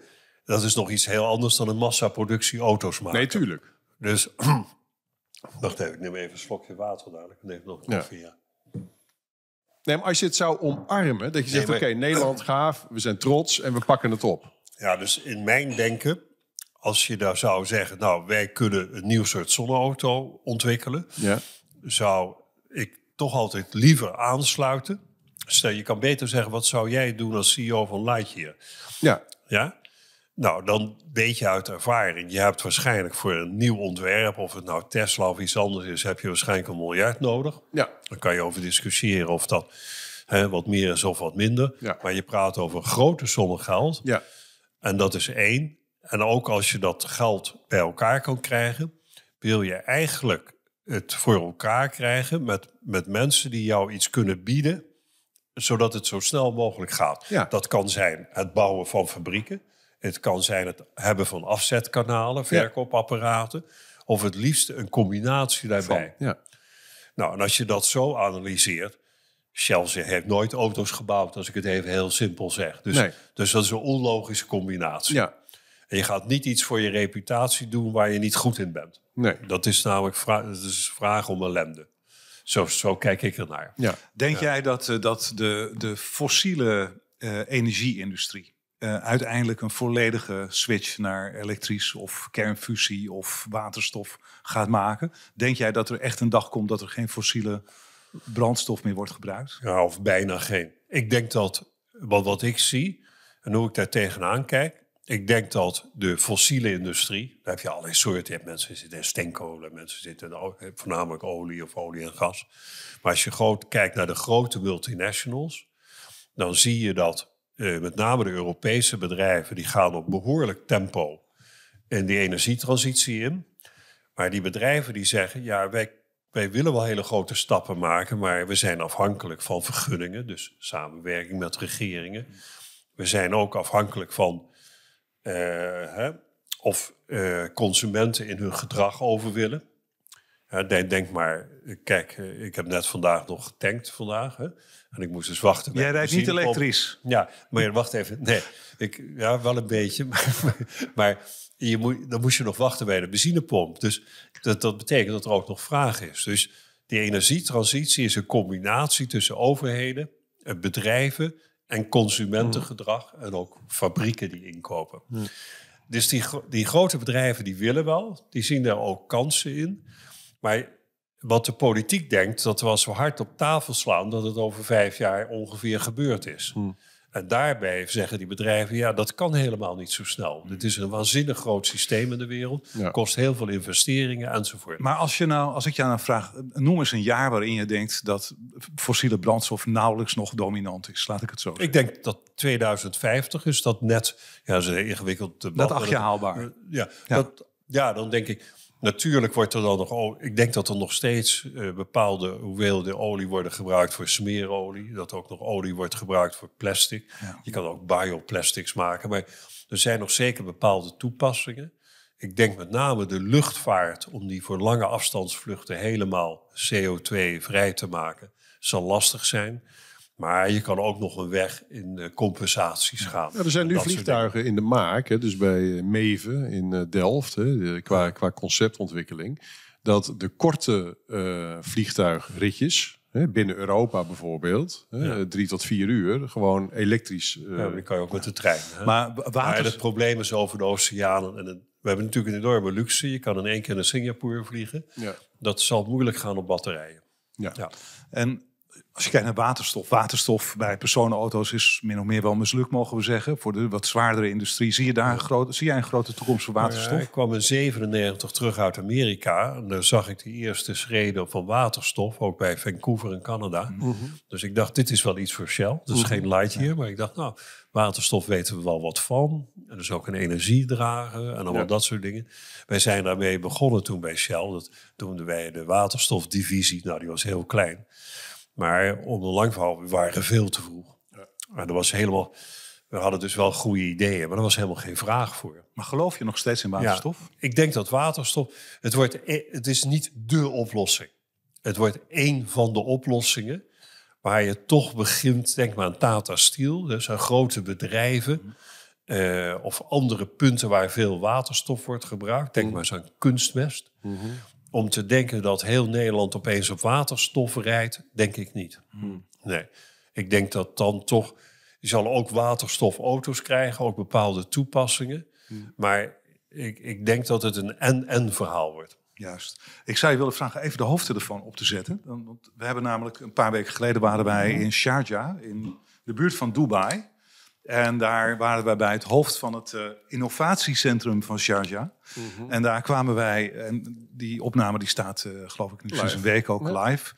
dat is nog iets heel anders dan een massaproductie auto's maken. Nee, tuurlijk. Dus, wacht even, ik neem even een slokje water dadelijk. Nee, nog een ja. Nee, maar als je het zou omarmen, dat je zegt, oké, Nederland gaaf, we zijn trots en we pakken het op. Ja, dus in mijn denken als je daar zou zeggen, nou, wij kunnen een nieuw soort zonneauto ontwikkelen, ja. zou ik toch altijd liever aansluiten. Stel, je kan beter zeggen, wat zou jij doen als CEO van Lightyear? Ja. Ja? Nou, dan weet je uit ervaring. Je hebt waarschijnlijk voor een nieuw ontwerp, of het nou Tesla of iets anders is, heb je waarschijnlijk een miljard nodig. Ja. Dan kan je over discussiëren of dat hè, wat meer is of wat minder. Ja. Maar je praat over grote sommen geld. Ja. En dat is één. En ook als je dat geld bij elkaar kan krijgen, wil je eigenlijk het voor elkaar krijgen met, met mensen die jou iets kunnen bieden, zodat het zo snel mogelijk gaat. Ja. Dat kan zijn het bouwen van fabrieken, het kan zijn het hebben van afzetkanalen, verkoopapparaten, of het liefst een combinatie daarbij. ja. Nou, en als je dat zo analyseert, Shell heeft nooit auto's gebouwd, als ik het even heel simpel zeg. Dus, dus dat is een onlogische combinatie. Ja. En je gaat niet iets voor je reputatie doen waar je niet goed in bent. Nee. Dat is namelijk dat is vraag om ellende. Zo, zo kijk ik ernaar. Ja. Denk jij dat, eh, dat de, de fossiele eh, energieindustrie eh, uiteindelijk een volledige switch naar elektrisch of kernfusie of waterstof gaat maken? Denk jij dat er echt een dag komt dat er geen fossiele brandstof meer wordt gebruikt? Ja, of bijna geen. Ik denk dat, wat, wat ik zie en hoe ik daar tegenaan kijk, ik denk dat de fossiele industrie, daar heb je allerlei soorten. hebt mensen zitten in steenkolen, mensen zitten in, eh, voornamelijk olie of olie en gas. Maar als je groot kijkt naar de grote multinationals, dan zie je dat eh, met name de Europese bedrijven, die gaan op behoorlijk tempo in die energietransitie in. Maar die bedrijven die zeggen, ja, wij, wij willen wel hele grote stappen maken, maar we zijn afhankelijk van vergunningen, dus samenwerking met regeringen. We zijn ook afhankelijk van eh, hè, of eh, consumenten in hun gedrag over willen. Denk, denk maar, kijk, eh, ik heb net vandaag nog getankt vandaag. Hè? En ik moest dus wachten. Jij rijdt niet elektrisch. ja, maar wacht even. Nee, ik, ja, wel een beetje. Maar, maar je moet, dan moest je nog wachten bij de benzinepomp. Dus dat, dat betekent dat er ook nog vraag is. Dus die energietransitie is een combinatie tussen overheden, bedrijven en mm. consumentengedrag en ook fabrieken die inkopen. Mm. Dus die, die grote bedrijven die willen wel, die zien daar ook kansen in. Maar wat de politiek denkt, dat we als we hard op tafel slaan, dat het over vijf jaar ongeveer gebeurd is. Mm. En daarbij zeggen die bedrijven, ja, dat kan helemaal niet zo snel. Hmm. Dit is een waanzinnig groot systeem in de wereld. Kost heel veel investeringen enzovoort. Maar als, je nou, als ik jou nou vraag, noem eens een jaar waarin je denkt dat fossiele brandstof nauwelijks nog dominant is. Laat ik het zo zeggen. Ik denk dat 2050 is dat net, ja, dat ingewikkeld. Eh, dat acht haalbaar. Eh, ja, ja. Dat, ja, dan denk ik, Natuurlijk wordt er dan nog, ik denk dat er nog steeds eh, bepaalde hoeveelheden olie worden gebruikt voor smeerolie. Dat ook nog olie wordt gebruikt voor plastic. Je kan ook bioplastics maken. Maar er zijn nog zeker bepaalde toepassingen. Ik denk met name de luchtvaart, om die voor lange afstandsvluchten helemaal CO2-vrij te maken, zal lastig zijn. Maar je kan ook nog een weg in eh, compensaties gaan. Ja, er zijn nu vliegtuigen in de maak, hè, dus bij eh, Meven in eh, Delft, hè, qua, qua conceptontwikkeling. Dat de korte vliegtuigritjes, binnen Europa bijvoorbeeld, drie tot vier uur, gewoon elektrisch. Uh... kan je ook met de trein. Hè? Maar, water. maar het probleem is over de oceanen. En we hebben natuurlijk een enorme luxe. Je kan in één keer naar Singapore vliegen. Ja. Dat zal moeilijk gaan op batterijen. Ja. ja. En als je kijkt naar waterstof, waterstof bij personenauto's is min of meer wel mislukt, mogen we zeggen. Voor de wat zwaardere industrie. Zie je daar een grote, zie jij een grote toekomst voor nou waterstof? ik kwam in 1997 terug uit Amerika. En daar zag ik de eerste schreden van waterstof, ook bij Vancouver in Canada. Mhm. Mhm. Dus ik dacht, dit is wel iets voor Shell. Dus geen light hier, maar ik dacht, nou, waterstof weten we wel wat van. En dus ook een energiedrager en allemaal dat soort dingen. Wij zijn daarmee begonnen toen bij Shell. Dat noemden wij de waterstofdivisie. Nou, die was heel klein. Maar om de lang verhaal, we waren veel te vroeg. Ja. dat was helemaal... We hadden dus wel goede ideeën, maar er was helemaal geen vraag voor. Maar geloof je nog steeds in waterstof? ik denk dat waterstof... Het, wordt, e, het is niet dé oplossing. Het wordt één van de oplossingen waar je toch begint, denk maar aan Tata Steel, Dat zijn grote bedrijven mhm. eh, of andere punten waar veel waterstof wordt gebruikt, denk mhm. maar eens aan kunstmest. Mm om te denken dat heel Nederland opeens op waterstof rijdt, denk ik niet. Hmm. Nee, ik denk dat dan toch... Je zal ook waterstofauto's krijgen, ook bepaalde toepassingen. Hmm. Maar ik, ik denk dat het een en-en verhaal wordt. Juist. Ik zou je willen vragen even de hoofdtelefoon op te zetten. Want we hebben namelijk een paar weken geleden waren wij in Sharjah, in de buurt van Dubai. En daar waren wij bij het hoofd van het eh, innovatiecentrum van Sharjah. Mhm. En daar kwamen wij, en die opname die staat eh, geloof ik nu sinds een week ook live.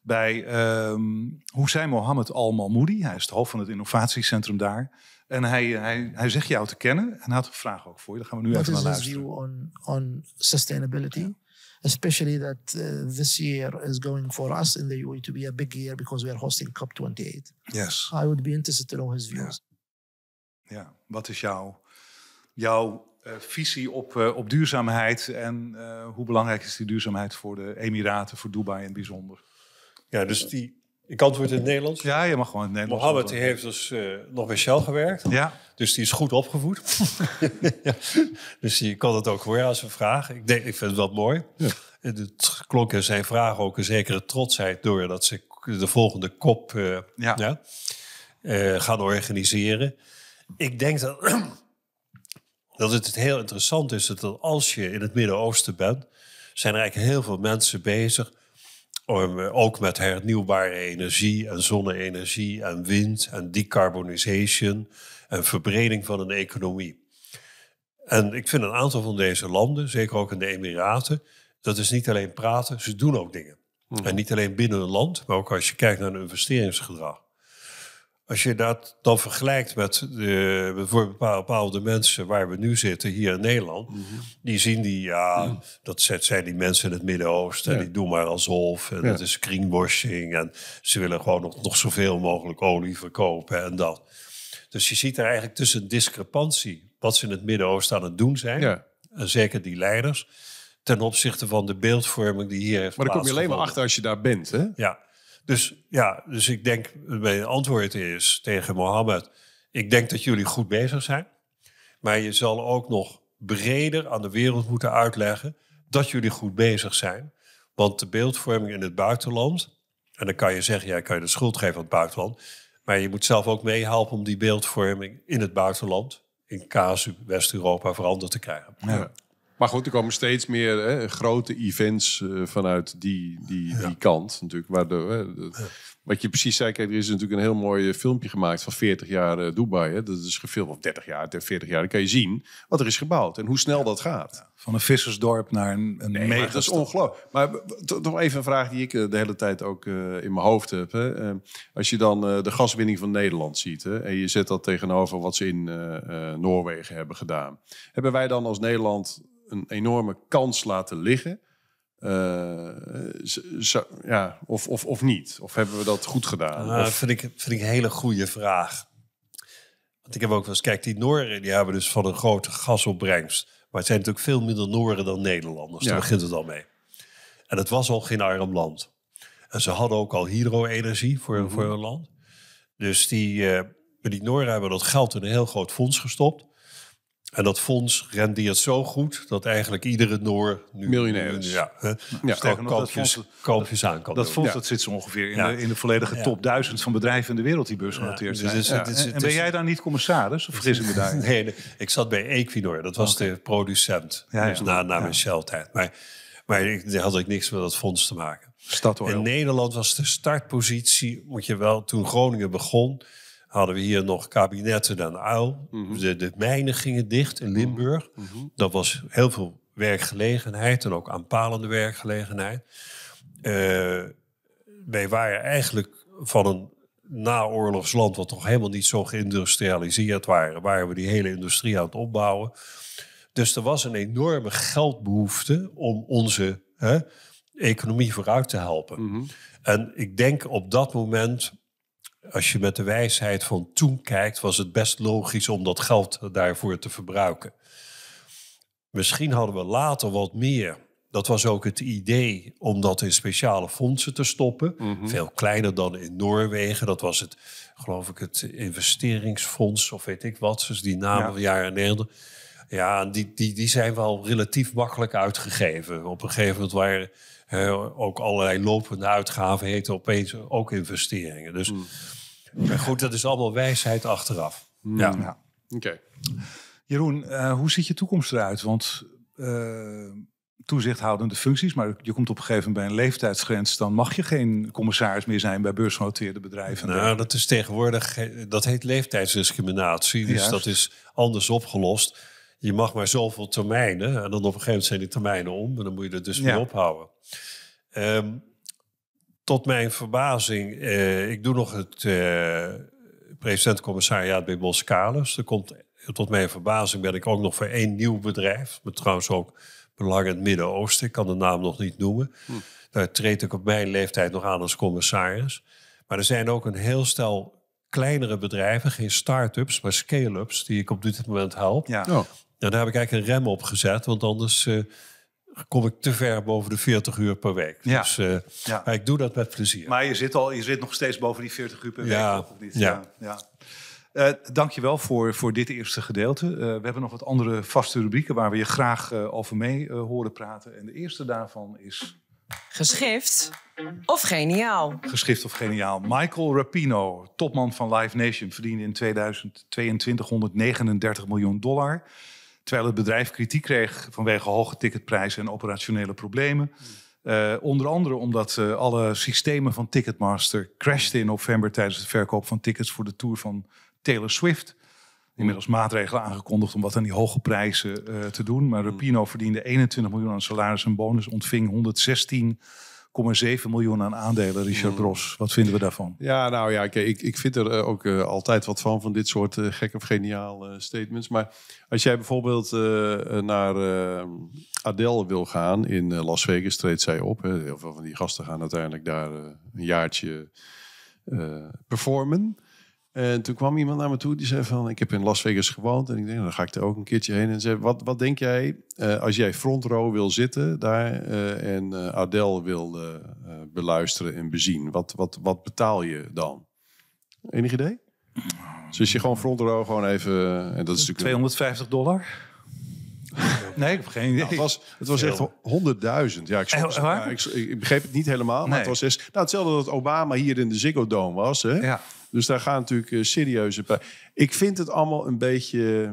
Bij um, Hussein Mohammed Al-Malmoudi. Hij is het hoofd van het innovatiecentrum daar. En hij, eh, hij, hij zegt jou te kennen en had een vraag ook voor je. Daar gaan we nu even naar luisteren. What is view on, on sustainability? Especially that this year is going for us in the UAE to be a big year because we are hosting COP28. Yes. I would be interested to know his views ja. Wat is jouw, jouw eh, visie op, eh, op duurzaamheid en eh, hoe belangrijk is die duurzaamheid voor de Emiraten, voor Dubai in het bijzonder? Ja, dus die. Ik antwoord in het Nederlands. Ja, je mag gewoon in het Nederlands. Mohammed die heeft dus nog bij Shell gewerkt. Ja. Dus die is goed opgevoed. Dus je kan het ook horen als een vraag. Ik, denk, ik vind het wel mooi. Ja. Het klonk in zijn vraag ook een zekere trotsheid door dat ze de volgende kop ja. gaan organiseren ik denk dat, dat het heel interessant is dat als je in het Midden-Oosten bent, zijn er eigenlijk heel veel mensen bezig. Om, eh, ook met hernieuwbare energie en zonne-energie en wind en decarbonisation en verbreding van een economie. En ik vind een aantal van deze landen, zeker ook in de Emiraten, dat is niet alleen praten, ze doen ook dingen. Hmm. En niet alleen binnen een land, maar ook als je kijkt naar hun investeringsgedrag. Als je dat dan vergelijkt met de, bijvoorbeeld bepaalde mensen waar we nu zitten, hier in Nederland, mhm. die zien die, ja, dat zijn die mensen in het Midden-Oosten, en die doen maar alsof, en ja. dat is greenwashing, en ze willen gewoon nog, nog zoveel mogelijk olie verkopen en dat. Dus je ziet er eigenlijk tussen discrepantie, wat ze in het Midden-Oosten aan het doen zijn, en zeker die leiders, ten opzichte van de beeldvorming die hier heeft Maar daar kom je alleen maar achter als je daar bent, hè? Ja. Dus ja, dus ik denk, mijn antwoord is tegen Mohammed, ik denk dat jullie goed bezig zijn. Maar je zal ook nog breder aan de wereld moeten uitleggen dat jullie goed bezig zijn. Want de beeldvorming in het buitenland, en dan kan je zeggen, jij ja, kan je de schuld geven aan het buitenland. Maar je moet zelf ook meehelpen om die beeldvorming in het buitenland, in casu West-Europa, veranderd te krijgen. Ja. Maar goed, er komen steeds meer hè, grote events eh, vanuit die, die, die kant. Natuurlijk, waar de, Wat je precies zei, kijk, er is natuurlijk een heel mooi eh, filmpje gemaakt van 40 jaar eh, Dubai. Hè? Dat is gefilmd of 30 jaar, 40 jaar. Dan kan je zien wat er is gebouwd en hoe snel dat gaat. van een vissersdorp naar een, een Dat is ongelooflijk. Maar toch even een vraag die ik de hele tijd ook in mijn hoofd heb. Hè? Ehm, als je dan de gaswinning van Nederland ziet hè? en je zet dat tegenover wat ze in Noorwegen hebben gedaan. Hebben wij dan als Nederland een enorme kans laten liggen? Uh, zo, ja, of, of, of niet? Of hebben we dat goed gedaan? Nou, dat vind, ik, vind ik een hele goede vraag. Want ik heb ook wel eens, kijk, die Nooren die hebben dus van een grote gasopbrengst. Maar het zijn natuurlijk veel minder Nooren dan Nederlanders. Ja. Daar begint het al mee. En het was al geen arm land. En ze hadden ook al hydro-energie voor, mhm. voor hun land. Dus die, uh, die Nooren hebben dat geld in een heel groot fonds gestopt. En dat fonds rendeert zo goed dat eigenlijk iedere Noor nu miljonair is. Ja, dus, hè, ja. Dus aan kan Dat fonds dat zit zo ongeveer in, de, in de volledige top 1000 van bedrijven in de wereld die beursgenoteerd dus zijn. en, ben jij daar niet commissaris? Of vergis ik me daar? nee, ik zat bij Equinor. Dat was ah, de producent. Dus na, na mijn Shell-tijd. Maar, maar ik, daar had ik niks met dat fonds te maken. In Nederland was de startpositie, moet je wel, toen Groningen begon hadden we hier nog kabinetten aan uil. Mhm. de, de, mijnen gingen dicht in mhm. Limburg. Mhm. Dat was heel veel werkgelegenheid en ook aanpalende werkgelegenheid. Eh, wij waren eigenlijk van een naoorlogsland, wat toch helemaal niet zo geïndustrialiseerd waren, waren we die hele industrie aan het opbouwen. Dus er was een enorme geldbehoefte om onze hè, economie vooruit te helpen. En ik denk op dat moment als je met de wijsheid van toen kijkt, was het best logisch om dat geld daarvoor te verbruiken. Misschien hadden we later wat meer. Dat was ook het idee om dat in speciale fondsen te stoppen. Mhm. Veel kleiner dan in Noorwegen. Dat was het, geloof ik, het investeringsfonds of weet ik wat. Dus die namen ja. jaren 90. Ja, die, die, die zijn wel relatief makkelijk uitgegeven. Op een gegeven moment waren uh, ook allerlei lopende uitgaven, heten opeens ook investeringen. Dus hmm. goed, dat is allemaal wijsheid achteraf. Hmm. Ja. Oké. Jeroen, eh, hoe ziet je toekomst eruit? Want uh, toezichthoudende functies, maar je komt op een gegeven moment bij een leeftijdsgrens, dan mag je geen commissaris meer zijn bij beursgenoteerde bedrijven. Nou, dat is tegenwoordig, eh, dat heet leeftijdsdiscriminatie, dus dat is anders opgelost je mag maar zoveel termijnen. En dan op een gegeven moment zijn die termijnen om. En dan moet je er dus mee ophouden. Ehm, tot mijn verbazing, eh, ik doe nog het uh, president-commissariaat bij Boskalis. Dus er komt, tot mijn verbazing ben ik ook nog voor één nieuw bedrijf. Met trouwens ook belang in het Midden-Oosten. Ik kan de naam nog niet noemen. Hm. Daar treed ik op mijn leeftijd nog aan als commissaris. Maar er zijn ook een heel stel kleinere bedrijven, geen start-ups, maar scale-ups, die ik op dit moment help. Ja. Oh. Nou, daar heb ik eigenlijk een rem op gezet, want anders eh, kom ik te ver boven de 40 uur per week. Ja. Dus, eh, Maar ik doe dat met plezier. Maar je zit, al, je zit nog steeds boven die 40 uur per week, of niet? Ja. ja. Uh, eh, dankjewel voor, voor dit eerste gedeelte. we hebben nog wat andere vaste rubrieken waar we je graag over mee horen praten. En de eerste daarvan is. Geschrift of geniaal? Geschrift of geniaal. Michael Rapino, topman van Live Nation, verdiende in 2022 139 miljoen dollar. Terwijl het bedrijf kritiek kreeg vanwege hoge ticketprijzen en operationele problemen. Eh, onder andere omdat eh, alle systemen van Ticketmaster crashten in november tijdens de verkoop van tickets voor de tour van Taylor Swift. Inmiddels maatregelen aangekondigd om wat aan die hoge prijzen eh, te doen. Maar hmm. Rapino verdiende 21 miljoen aan salaris en bonus, ontving 116 zeven miljoen aan aandelen, Richard mm. Bros. Wat vinden we daarvan? Ja, nou ja, kijk, ik, ik vind er eh, ook eh, altijd wat van, van dit soort eh, gekke gek of geniale statements. Maar als jij bijvoorbeeld naar Adele wil gaan in Las Vegas, treedt zij op. Hè. Heel veel van die gasten gaan uiteindelijk daar een jaartje performen. En toen kwam iemand naar me toe die zei van, ik heb in Las Vegas gewoond en ik denk, dan ga ik er ook een keertje heen. En zei, wat, wat denk jij eh, als jij front row wil zitten daar eh, en uh, Adele wil beluisteren en bezien? Wat, wat, wat betaal je dan? Enig idee? Dus je gewoon front row gewoon even... En dat is natuurlijk 250 dollar? Nee, ik heb geen idee. Nou, het was, het was echt 100.000. Ja, ik, ik, begreep het niet helemaal. Maar het was nou, hetzelfde dat Obama hier in de Ziggo Dome was. Hè? Ja. Dus daar gaan natuurlijk eh, serieuze... Ik vind het allemaal een beetje...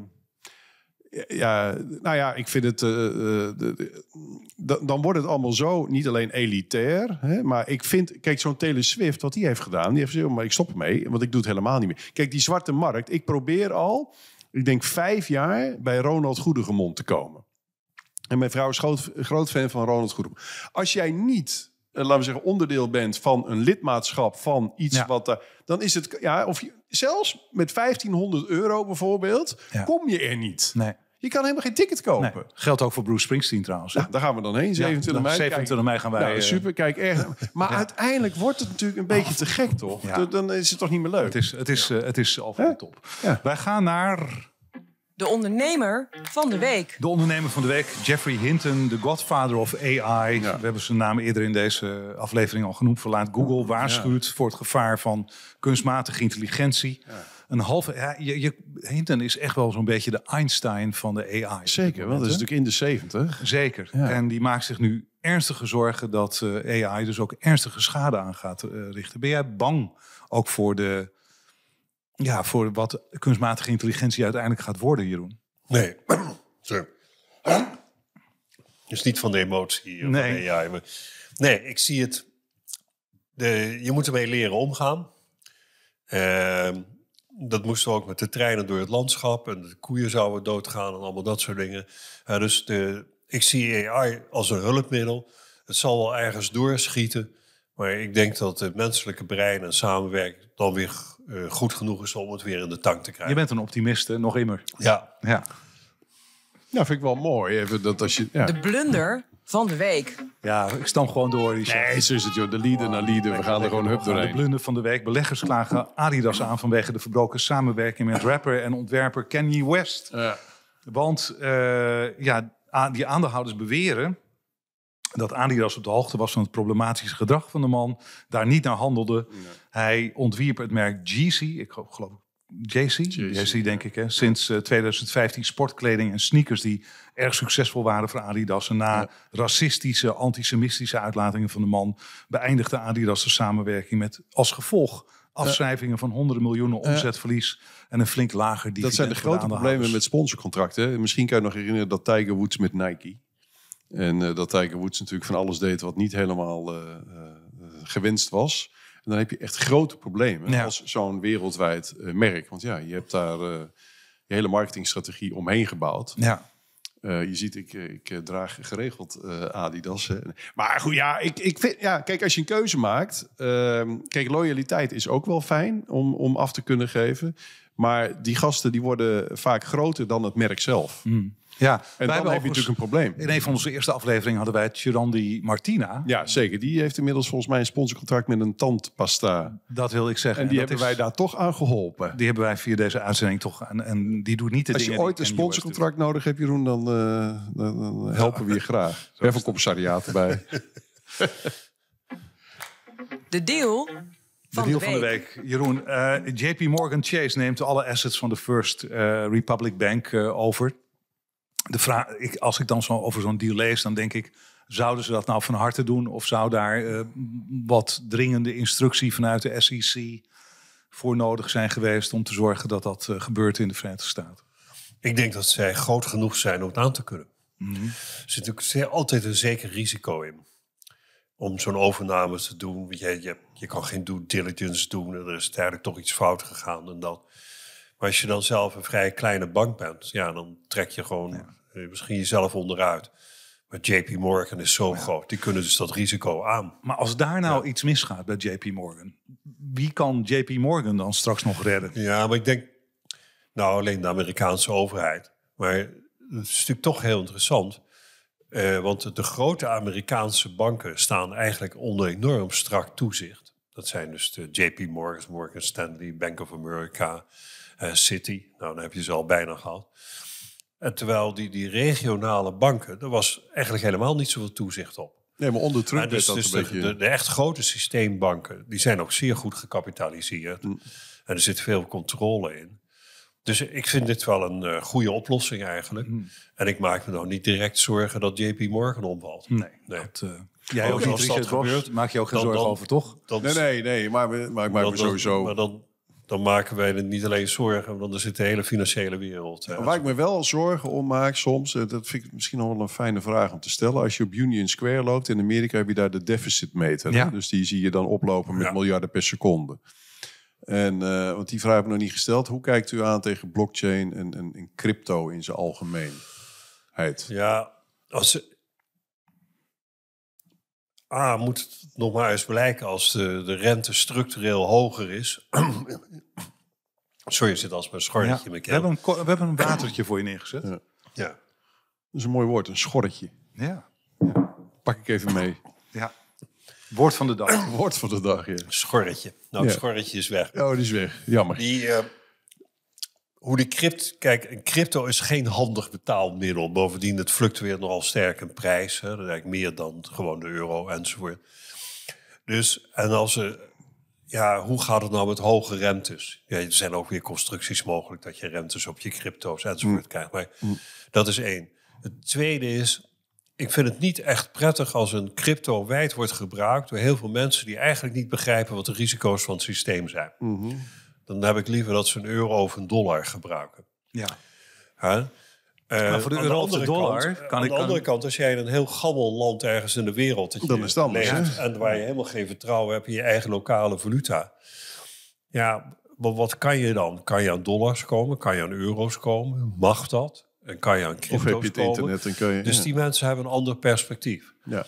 Eh, ja, nou ja, ik vind het. Eh, dan wordt het allemaal zo niet alleen elitair. Hè, maar ik vind. Kijk, zo'n Taylor Swift, wat die heeft gedaan. Die heeft gezegd: oh, maar ik stop ermee, want ik doe het helemaal niet meer. Kijk, die zwarte markt. Ik probeer al, ik denk vijf jaar, bij Ronald Goedegemond te komen. En mijn vrouw is groot, groot fan van Ronald Goedegemond. Als jij niet eh, laten we zeggen, onderdeel bent van een lidmaatschap van iets wat. Uh, dan is het, ja, of je, zelfs met 1500 euro bijvoorbeeld, kom je er niet. Nee. Je kan helemaal geen ticket kopen. Nee. Geldt ook voor Bruce Springsteen trouwens. Nou, daar gaan we dan heen, 27 ja, mei. 27 mei gaan wij. Nou, eh, super, kijk echt. Maar uiteindelijk wordt het natuurlijk een beetje oh. te gek, toch? Dan is het toch niet meer leuk? Het is, het is, het is al top. Wij gaan naar de ondernemer van de week. De ondernemer van de week, Jeffrey Hinton, de godfather of AI. We hebben zijn naam eerder in deze aflevering al genoemd. Verlaat Google waarschuwt voor het gevaar van kunstmatige intelligentie. Een halve, je, Hinton is echt wel zo'n beetje de Einstein van de AI. Zeker, want dat is natuurlijk in de 70. Zeker. En die maakt zich nu ernstige zorgen dat uh, eh, AI dus ook ernstige schade aan gaat eh, richten. Ben jij bang ook voor de ja, voor wat kunstmatige intelligentie uiteindelijk gaat worden, Jeroen. Nee, sorry. Dus niet van de emotie. nee. AI, nee, ik zie het. De, je moet ermee leren omgaan. Ehm, dat moesten we ook met de treinen door het landschap. En de koeien zouden doodgaan en allemaal dat soort dingen. dus ik zie AI als een hulpmiddel. Het zal wel ergens doorschieten. Maar ik denk dat het menselijke brein en samenwerking dan weer eh, goed genoeg is om het weer in de tank te krijgen. Je bent een optimist, nog immer. Ja. ja. Ja, vind ik wel mooi. Even dat als je, De blunder van de week. Ja, ik stam gewoon door. Die nee, zo is het joh. De leader oh, naar leader. We gaan er gewoon hup doorheen. De blunder van de week. Beleggers klagen Adidas aan vanwege de verbroken samenwerking met rapper en ontwerper Kanye West. Ja. Want eh, ja, die aandeelhouders beweren dat Adidas op de hoogte was van het problematische gedrag van de man, daar niet naar handelde. Hij ontwierp het merk GC, ik geloof JC, JC denk ik, hè? sinds 2015 eh, sportkleding en sneakers die erg succesvol waren voor Adidas. En na racistische, antisemitische uitlatingen van de man beëindigde Adidas de samenwerking met als gevolg afschrijvingen van honderden miljoenen omzetverlies en een flink lager dividend. Dat zijn de grote problemen met sponsorcontracten. Misschien kan je nog herinneren dat Tiger Woods met Nike en eh, dat Tiger Woods natuurlijk van alles deed wat niet helemaal eh, eh, gewenst was. En dan heb je echt grote problemen als zo'n wereldwijd merk. Want ja, je hebt daar je hele marketingstrategie omheen gebouwd. Ja. je ziet, ik, ik draag geregeld Adidas. Maar goed, ja, ik, ik vind, ja, kijk, als je een keuze maakt. Ehm, kijk, loyaliteit is ook wel fijn om, om af te kunnen geven. Maar die gasten die worden vaak groter dan het merk zelf. Mm. Ja, en dan heb je natuurlijk een probleem. In een van onze eerste afleveringen hadden wij Chirandi Martina. Ja, zeker. Die heeft inmiddels volgens mij een sponsorcontract met een tandpasta. Dat wil ik zeggen. En die hebben wij daar toch aan geholpen. Die hebben wij via deze uitzending toch. En, en die doet niet de Als je ooit een sponsorcontract nodig hebt, Jeroen, eh, dan, dan, helpen we je graag. Even een commissariaat erbij. De deal van de deal van de week. Jeroen, eh, JP Morgan Chase neemt alle assets van de First eh, Republic Bank over de vraag, ik, als ik dan zo over zo'n deal lees, dan denk ik, zouden ze dat nou van harte doen? Of zou daar eh, wat dringende instructie vanuit de SEC voor nodig zijn geweest om te zorgen dat dat eh, gebeurt in de Verenigde Staten? Ik denk dat zij groot genoeg zijn om het aan te kunnen. Mhm. Er zit natuurlijk altijd een zeker risico in. Om zo'n overname te doen. Je, je, je kan geen due diligence doen. En er is duidelijk toch iets fout gegaan. En dat. Maar als je dan zelf een vrij kleine bank bent, ja, dan trek je gewoon eh, misschien jezelf onderuit. Maar JP Morgan is zo groot. Die kunnen dus dat risico aan. Maar als daar nou iets misgaat bij JP Morgan, wie kan JP Morgan dan straks nog redden? Ja, maar ik denk, nou alleen de Amerikaanse overheid. Maar het is natuurlijk toch heel interessant. Eh, want de grote Amerikaanse banken staan eigenlijk onder enorm strak toezicht. Dat zijn dus de JP Morgan, Morgan Stanley, Bank of America, eh, city, nou dan heb je ze al bijna gehad. En terwijl die, die regionale banken, er was eigenlijk helemaal niet zoveel toezicht op. Nee, maar onder Trump dus, dat dus een de, beetje... de, echt grote systeembanken, die zijn ook zeer goed gecapitaliseerd. Mm. En er zit veel controle in. Dus ik vind dit wel een eh, goede oplossing eigenlijk. Mm. En ik maak me nou niet direct zorgen dat JP Morgan omvalt. Mm. Nee, nee. Dat, uh, jij ook, niet, als dat gebeurt, maak je ook geen zorgen over, toch? nee, nee, nee, maar, maar ik maak me sowieso dan maken wij er niet alleen zorgen, want er zit de hele financiële wereld. Waar ik me wel zorgen om maak soms, eh, dat vind ik misschien nog wel een fijne vraag om te stellen. Als je op Union Square loopt in Amerika, heb je daar de deficit meter. Ja. Dus die zie je dan oplopen met miljarden per seconde. En, uh, want die vraag heb ik nog niet gesteld. Hoe kijkt u aan tegen blockchain en, en, en crypto in zijn algemeenheid? Ja, als, Ah, moet het nog maar eens blijken als de, de rente structureel hoger is. Sorry, zit als mijn schorretje ja, we hebben, een, we hebben, een, watertje voor je neergezet. Ja. ja. Dat is een mooi woord, een schorretje. Ja. ja. Pak ik even mee. Ja. Woord van de dag. Woord van de dag, ja. Schorretje. Nou, het schorretje is weg. Oh, die is weg. Jammer. Die, eh, hoe die crypt. Kijk, een crypto is geen handig betaalmiddel. Bovendien, het fluctueert nogal sterk in prijs. Hè? Dat meer dan gewoon de euro enzovoort. Dus, en als er. Ja, hoe gaat het nou met hoge rentes? Ja, er zijn ook weer constructies mogelijk dat je rentes op je crypto's enzovoort mm. krijgt. Maar mm. dat is één. Het tweede is, ik vind het niet echt prettig als een crypto wijd wordt gebruikt door heel veel mensen die eigenlijk niet begrijpen wat de risico's van het systeem zijn. Mhm dan heb ik liever dat ze een euro of een dollar gebruiken. Ja. Huh? maar eh, voor de euro andere dollar kant, kan aan ik... Aan de andere kant, als jij in een heel gammel land ergens in de wereld... Dat, is dan En waar je helemaal geen vertrouwen hebt in je eigen lokale valuta. Ja, maar wat kan je dan? Kan je aan dollars komen? Kan je aan euro's komen? Mag dat? En kan je aan crypto's komen? Of heb je het internet Dus die mensen hebben een ander perspectief. Ja.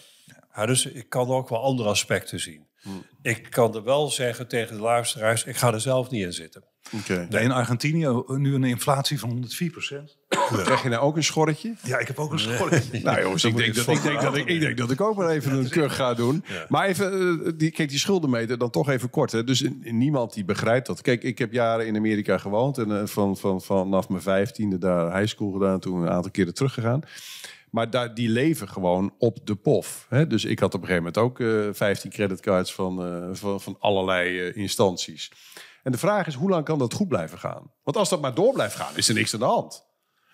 ja. Dus ik kan ook wel andere aspecten zien. Ik kan er wel zeggen tegen de luisteraars, ik ga er zelf niet in zitten. in Argentinië eh, nu een inflatie van 104 procent. Krijg je nou ook een schorretje? Ja, ik heb ook een schorretje. nou jongens, ik denk, dat, ik, ook maar even een kurk ga doen. Maar even, eh, die, kijk, die schuldenmeter dan toch even kort. Hè. Dus niemand die begrijpt dat. Kijk, ik heb jaren in Amerika gewoond. En eh, van, van, vanaf mijn vijftiende daar high school gedaan. Toen een aantal keren teruggegaan. Maar daar, die leven gewoon op de pof. Hè? Dus ik had op een gegeven moment ook uh, eh, 15 creditcards eh, van, van, allerlei eh, instanties. En de vraag is, hoe lang kan dat goed blijven gaan? Want als dat maar door blijft gaan, is er niks aan de hand.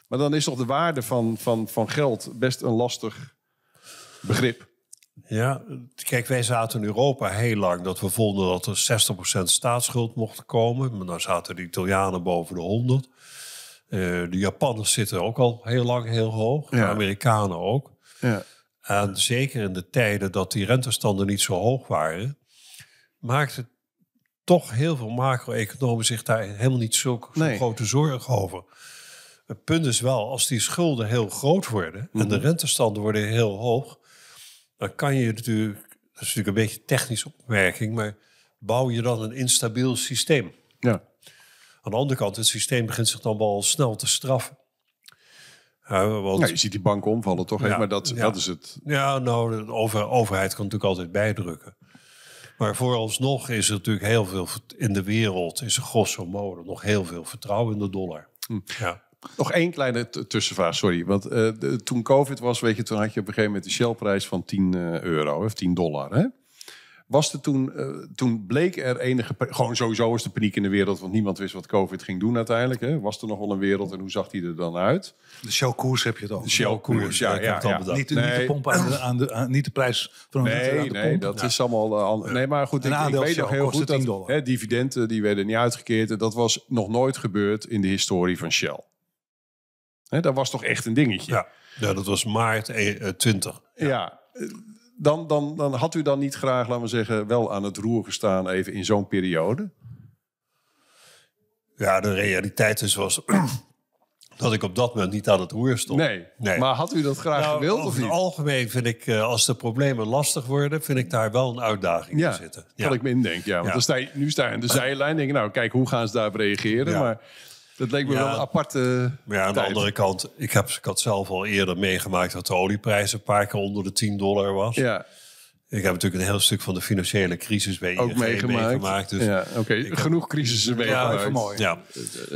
Maar dan is toch de waarde van, van, van geld best een lastig begrip. Ja, kijk, wij zaten in Europa heel lang dat we vonden dat er 60% staatsschuld mocht komen. Maar dan zaten de Italianen boven de 100. Eh, de Japanners zitten ook al heel lang heel hoog. De Amerikanen ook. En zeker in de tijden dat die rentestanden niet zo hoog waren, maakte toch heel veel macro-economen zich daar helemaal niet zulke grote zorgen over. Het punt is wel, als die schulden heel groot worden en de mhm. rentestanden worden heel hoog, dan kan je natuurlijk, dat is natuurlijk een beetje technische opmerking, maar bouw je dan een instabiel systeem. Ja. Aan de andere kant, het systeem begint zich dan wel snel te straffen. Eh, ja, want, je ziet die banken omvallen toch? Ja, maar dat, dat is het. Ja, nou, de overheid kan natuurlijk altijd bijdrukken. Maar vooralsnog is er natuurlijk heel veel in de wereld, is er grosso modo nog heel veel vertrouwen in de dollar. Hm. Ja. Nog één kleine tussenvraag, sorry. Want eh, toen COVID was, weet je, toen had je op een gegeven moment de Shell-prijs van 10 eh, euro of 10 dollar. Hè? Was er toen, eh, toen bleek er enige. Gewoon sowieso was de paniek in de wereld, want niemand wist wat COVID ging doen uiteindelijk. Hè? Was er nog wel een wereld en hoe zag die er dan uit? De Shell-koers heb je dan. De Shell-koers, ja. ja, ja, Niet, niet de pomp aan de, aan de, niet de prijs van een nee, de pomp. Nee, dat is allemaal. nee, maar goed, ik, ik, weet nog heel goed dat hè, dividenden die werden niet uitgekeerd. En dat was nog nooit gebeurd in de historie van Shell. Hè, dat was toch echt een dingetje. Ja, dat was maart 20. Eh, ja eh, dan, dan, dan had u dan niet graag, laten we zeggen, wel aan het roer gestaan even in zo'n periode? Ja, de realiteit is was dat ik op dat moment niet aan het roer stond. Nee, maar had u dat graag nou, gewild of het algemeen vind ik, eh, als de problemen lastig worden... vind ik daar wel een uitdaging in zitten. Ja, kan ik me indenken. Ja, want ja. Dan nu sta je aan de zijlijn denk je... nou, kijk, hoe gaan ze daarop reageren? Ja. Maar dat leek me wel een aparte. Maar ja, aan de andere kant, ik, heb, ik had zelf al eerder meegemaakt dat de olieprijs een paar keer onder de 10 dollar was. Ja. Ik heb natuurlijk een heel stuk van de financiële crisis mee, Ook meegemaakt. dus ja, oké. Genoeg crisis crisissen meegemaakt. Ja, mooi. Ja.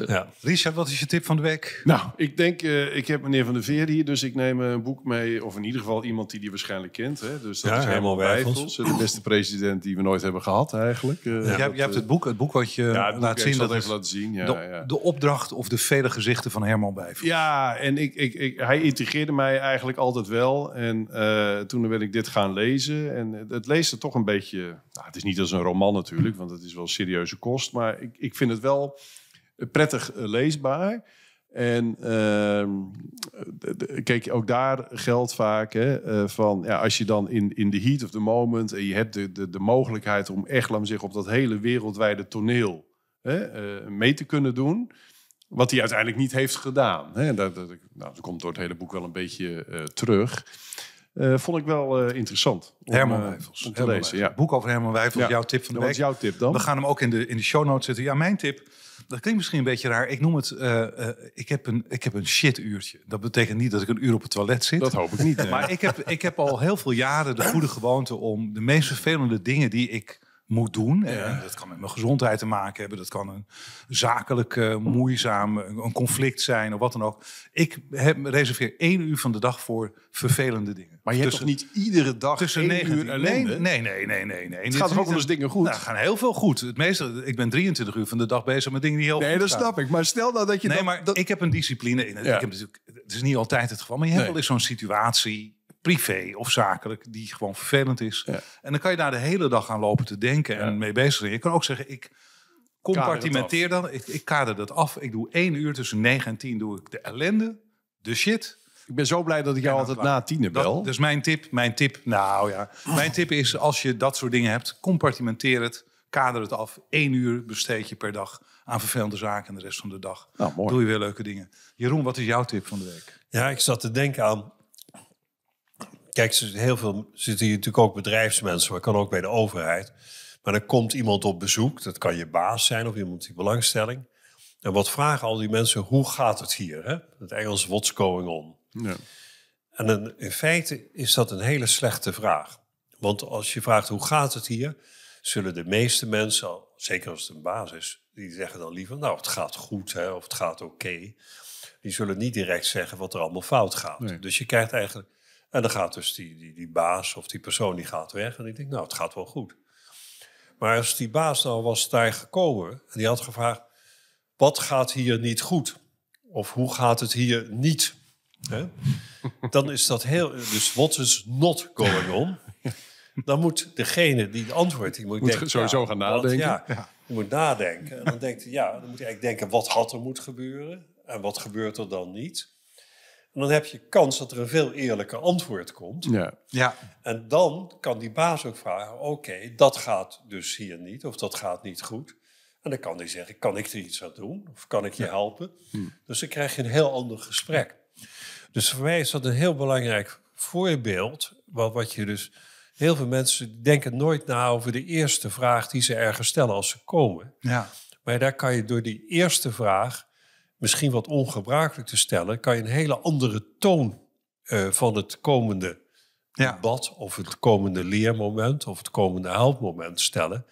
ja. Richard, wat is je tip van de week? Nou, ik denk, eh, ik heb meneer Van der Veer hier, dus ik neem een boek mee. Of in ieder geval iemand die die waarschijnlijk kent. Hè. Dus dat is helemaal Wijfels. Eh, de beste president die we nooit hebben gehad eigenlijk. Uh, eh, jij, hebt het boek, het boek wat je laat zien. Dat laten zien, ja, de, opdracht of de vele gezichten van Herman Wijfels. Ja, en ik, ik, ik hij integreerde mij eigenlijk altijd wel. En toen ben ik dit gaan lezen en het leest er toch een beetje... Nou, het is niet als een roman natuurlijk, want het is wel serieuze kost. Maar ik, ik vind het wel eh, prettig eh, leesbaar. En ehm, kijk, ook daar geldt vaak hè, eh, van ja, als je dan in, in the heat of the moment en je hebt de, de, de mogelijkheid om echt, laat op dat hele wereldwijde toneel hè, mee te kunnen doen. Wat hij uiteindelijk niet heeft gedaan. Hè. Dat, dat, nou, dat komt door het hele boek wel een beetje terug. Eh, vond ik wel eh, interessant. Om, Herman eh, Wijfels. Om Boek over Herman Wijfels, jouw tip van de week. Wat is jouw tip dan? We gaan hem ook in de, in de show notes zetten. Ja, mijn tip, dat klinkt misschien een beetje raar. Ik noem het, ik, heb een, ik heb een shit uurtje. Dat betekent niet dat ik een uur op het toilet zit. Dat hoop ik niet. maar ik heb, ik heb al heel veel jaren de goede gewoonte om de meest vervelende dingen die ik moet doen. En dat kan met mijn gezondheid te maken hebben. Dat kan een zakelijk moeizaam, een conflict zijn of wat dan ook. Ik heb, reserveer één uur van de dag voor vervelende dingen. Maar je hebt toch niet iedere dag tussen 9 uur alleen? Nee, nee, nee, nee. nee. Het gaat ook wel eens dingen goed. Nou, gaan heel veel goed. Het meeste, ik ben 23 uur van de dag bezig met dingen die heel nee, dat snap ik. Maar stel nou dat je... Nee, maar ik heb een discipline in. Ik heb natuurlijk, het is niet altijd het geval, maar je hebt wel eens zo'n situatie privé of zakelijk, die gewoon vervelend is. En dan kan je daar de hele dag aan lopen te denken en mee bezig zijn. Je kan ook zeggen, ik compartimenteer dan, ik, ik kader dat af. Ik doe één uur tussen negen en tien. doe ik de ellende, de shit ik ben zo blij dat ik jou altijd nou, na heb bel. Dat, dus mijn tip, mijn tip, nou ja. Mijn tip is als je dat soort dingen hebt, compartimenteer het. Kader het af. Eén uur besteed je per dag aan vervelende zaken en de rest van de dag. Nou, doe je weer leuke dingen. Jeroen, wat is jouw tip van de week? Ja, ik zat te denken aan kijk, heel veel zitten hier natuurlijk ook bedrijfsmensen, maar kan ook bij de overheid. Maar dan komt iemand op bezoek, dat kan je baas zijn of iemand die belangstelling. En wat vragen al die mensen, hoe gaat het hier? Hè? Het Engels, what's going on? Ja. En in feite is dat een hele slechte vraag. Want als je vraagt hoe gaat het hier, zullen de meeste mensen, zeker als het een baas is, die zeggen dan liever, nou het gaat goed hè, of het gaat oké. Die zullen niet direct zeggen wat er allemaal fout gaat. Dus je krijgt eigenlijk, en dan gaat dus die, die, die baas of die persoon die gaat weg en die denkt, nou het gaat wel goed. Maar als die baas nou was daar gekomen en die had gevraagd, wat gaat hier niet goed? Of hoe gaat het hier niet hè, dan is dat heel. Dus what is not going on? Dan moet degene die het antwoord die moet, sowieso gaan nadenken. ja, moet nadenken. En dan denkt hij, ja, dan moet je eigenlijk denken wat had er moet gebeuren en wat gebeurt er dan niet. En dan heb je kans dat er een veel eerlijker antwoord komt. Ja. Ja. En dan kan die baas ook vragen: oké, dat gaat dus hier niet, of dat gaat niet goed. En dan kan hij zeggen: kan ik er iets aan doen? Of kan ik je helpen? Hm. Dus dan krijg je een heel ander gesprek. Dus voor mij is dat een heel belangrijk voorbeeld. Wat, wat je dus. Heel veel mensen denken nooit na over de eerste vraag die ze ergens stellen als ze komen. Ja. Maar daar kan je door die eerste vraag, misschien wat ongebruikelijk te stellen, kan je een hele andere toon eh, van het komende debat of het komende leermoment of het komende helpmoment stellen.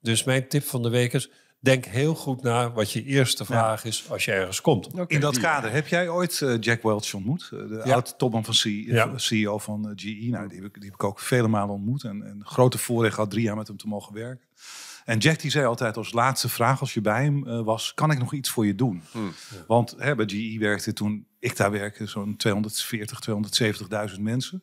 Dus mijn tip van de week is, Denk heel goed na wat je eerste vraag is als je ergens komt. In dat kader, heb jij ooit eh, Jack Welch ontmoet? Eh, de ja. oud topman van C, CEO eh, van GE. E, nou, die, heb ik, die heb ik ook vele malen ontmoet. En, en grote voorrecht had drie jaar met hem te mogen werken. En Jack die zei altijd als laatste vraag als je bij hem was... kan ik nog iets voor je doen? Hm. Want hè, bij GE werkte toen ik daar werkte, zo'n 240, 270.000 mensen.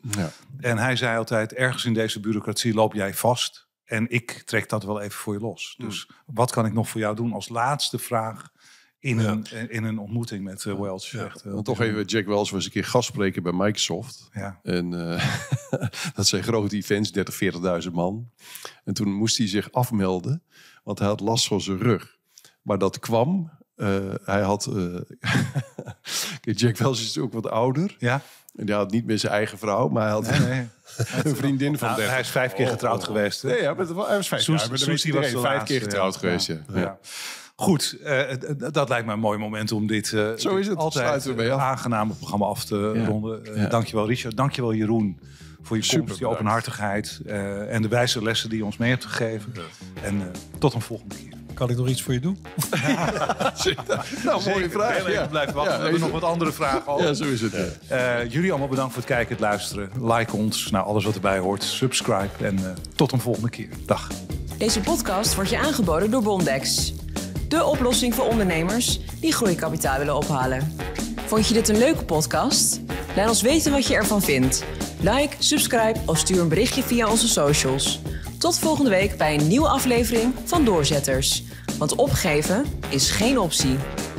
En hij zei altijd, ergens in deze bureaucratie loop jij vast... En ik trek dat wel even voor je los. Hmm. Dus wat kan ik nog voor jou doen als laatste vraag in, een, in een ontmoeting met uh, Welch? Ja. Echt, eh, toch even, Jack Welch was een keer gastspreker bij Microsoft. Ja. En eh, dat zijn grote events, 30, 40.000 man. En toen moest hij zich afmelden, want hij had last van zijn rug. Maar dat kwam, hij had... Jack Welch is ook wat ouder. Ja. En die had niet meer zijn eigen vrouw, maar hij had een vriendin van nou, Hij is vijf keer getrouwd oh. geweest. ja, met, was vijf, Soes, was vijf keer getrouwd geweest. Ja. Goed, eh, dat lijkt me een mooi moment om dit, uh, Zo is het. altijd eh, aangename programma af te ronden. Dankjewel Richard, dankjewel Jeroen voor je Super komst, je openhartigheid en de wijze lessen die je ons mee hebt gegeven. En tot een volgende keer. Kan ik nog iets voor je doen? nou, mooie vraag. Ja. blijven wachten. We hebben nog wat andere vragen al. Ja, zo is het. Uh, jullie allemaal bedankt voor het kijken, het luisteren. Like ons, nou, alles wat erbij hoort. Subscribe en eh, tot een volgende keer. Dag. Deze podcast wordt je aangeboden door Bondex. De oplossing voor ondernemers die groeikapitaal willen ophalen. Vond je dit een leuke podcast? Laat ons weten wat je ervan vindt. Like, subscribe of stuur een berichtje via onze socials. Tot volgende week bij een nieuwe aflevering van Doorzetters. Want opgeven is geen optie.